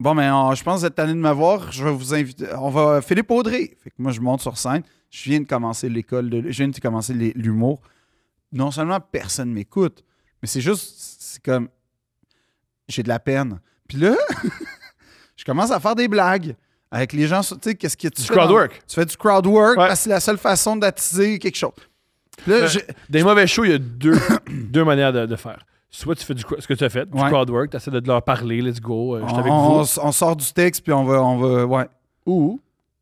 Bon, mais euh, je pense que vous êtes de me voir. Je vais vous inviter. On va. Philippe Audrey. Fait que moi, je monte sur scène. Je viens de commencer l'école. De, je viens de commencer l'humour. Non seulement personne ne m'écoute, mais c'est juste. C'est comme. J'ai de la peine. Puis là, je commence à faire des blagues avec les gens. Tu sais, qu'est-ce que tu du fais? Crowd work. Tu fais du crowd work parce que c'est la seule façon d'attiser quelque chose. Là, ben, les Des mauvais shows, il y a deux, manières de, faire soit tu fais du, ce que tu as fait, du crowdwork, tu essaies de leur parler, let's go, euh, on, sort du texte, puis on va, on va ouais. Ou,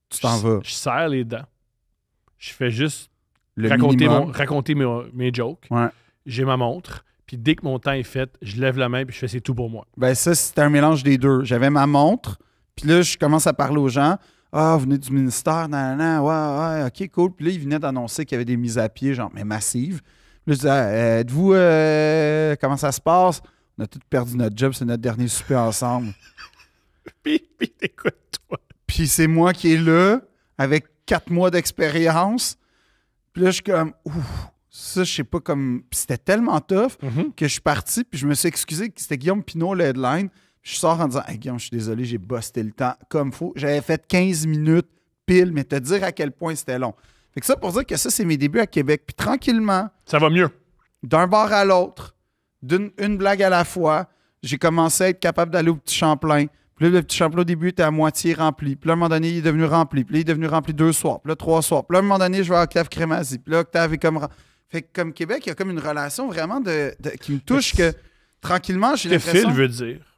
tu t'en vas. Je serre les dents. Je fais juste Le raconter, raconter mes, jokes. J'ai ma montre. Puis dès que mon temps est fait, je lève la main puis je fais c'est tout pour moi. Ben ça, c'était un mélange des deux. J'avais ma montre, puis là, je commence à parler aux gens. Ah, vous venez du ministère, nan, nan, ouais, ouais, ok, cool. Puis là, il venait d'annoncer qu'il y avait des mises à pied, genre, mais massives. Puis là, disais, ah, êtes-vous, euh, comment ça se passe? On a tous perdu notre job, c'est notre dernier super ensemble. puis, puis écoute-toi. Puis c'est moi qui est là, avec quatre mois d'expérience. Puis là, je suis comme, ouf, ça, je sais pas, comme, c'était tellement tough mm-hmm. que je suis parti, puis je me suis excusé que c'était Guillaume Pinot, le headline. Je sors en disant Guillaume, je suis désolé, j'ai busté le temps comme fou J'avais fait 15 minutes pile, mais te dire à quel point c'était long. Fait que ça pour dire que ça, c'est mes débuts à Québec. Puis tranquillement. Ça va mieux. D'un bar à l'autre, d'une une blague à la fois, j'ai commencé à être capable d'aller au petit Champlain. Puis le petit Champlain, au début, était à moitié rempli. Puis à un moment donné, il est devenu rempli. Puis là, il est devenu rempli deux soirs. Puis là, trois soirs. Puis à un moment donné, je vais à Octave Crémazie. Puis là, Octave est comme. Fait comme Québec, il y a comme une relation vraiment de, qui me touche que tranquillement, j'ai l'impression. que veut dire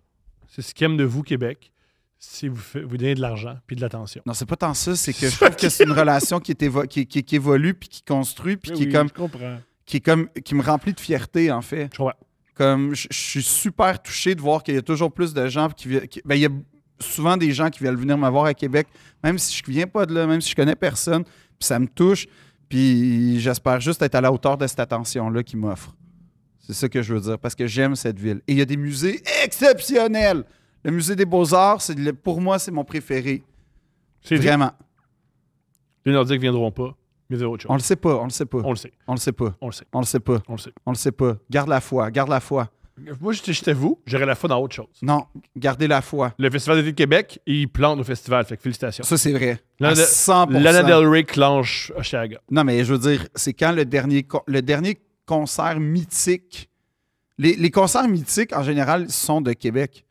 c'est ce qu'aime de vous, Québec si vous, vous donnez de l'argent puis de l'attention. Non, c'est pas tant ça, c'est que je trouve que c'est une relation qui, évolue puis qui construit puis qui, est comme, qui est comme qui me remplit de fierté en fait. Je Comme je, suis super touché de voir qu'il y a toujours plus de gens qui, ben, il y a souvent des gens qui veulent venir me voir à Québec, même si je ne viens pas de là, même si je connais personne, puis ça me touche, puis j'espère juste être à la hauteur de cette attention là qu'ils m'offrent. C'est ça que je veux dire, parce que j'aime cette ville. Et il y a des musées exceptionnels. Le musée des beaux-arts, c'est pour moi, c'est mon préféré. C'est Vraiment. Les Nordiques viendront pas, mais c'est autre chose. On le sait pas, on le sait pas. On le sait. On le sait pas. On le sait. On le sait pas. On le sait. On le sait pas. Garde la foi, garde la foi. Moi, j'étais vous, j'aurais la foi dans autre chose. Non, gardez la foi. Le Festival d'été de Québec, il plante au festival, fait que félicitations. Ça, c'est vrai. L'Anna Del Rey clenche Non, mais je veux dire, c'est quand le dernier, le dernier concerts mythiques. Les, les concerts mythiques, en général, sont de Québec.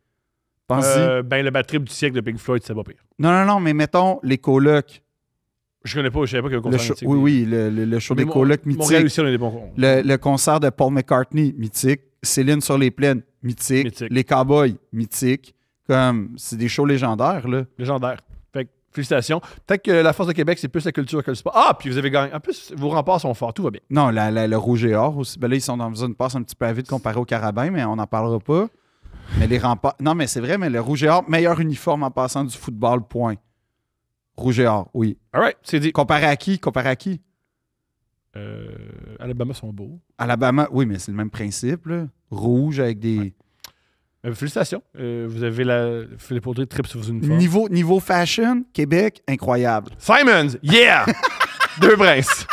Pensez. Euh, ben, le batterie du siècle de Pink Floyd, c'est pas pire. Non, non, non, mais mettons les colocs. Je connais pas, je savais pas qu'il y un concert Oui, oui, le, le, show des mythique. le, concert de Paul McCartney, mythique. Céline sur les plaines, mythique. mythique. Les Cowboys, mythique. Comme, c'est des shows légendaires, là. Légendaires. Félicitations. Peut-être que la force de Québec, c'est plus la culture que le sport. Ah, puis vous avez gagné. En plus, vos remparts sont forts. Tout va bien. Non, le rouge et or aussi. Ben là, ils sont dans une passe un petit peu avide comparé au carabin, mais on n'en parlera pas. Mais les remparts. Non, mais c'est vrai, mais le rouge et or, meilleur uniforme en passant du football, point. Rouge et or, oui. All right, c'est dit. Comparé à qui Comparé à qui euh, Alabama sont beaux. Alabama, oui, mais c'est le même principe. Rouge avec des. Euh, félicitations. Euh, vous avez la Philippe Audrey trip sur une fois. Niveau, niveau fashion, Québec, incroyable. Simons, yeah! Deux princes.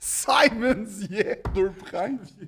Simons, yeah! Deux princes.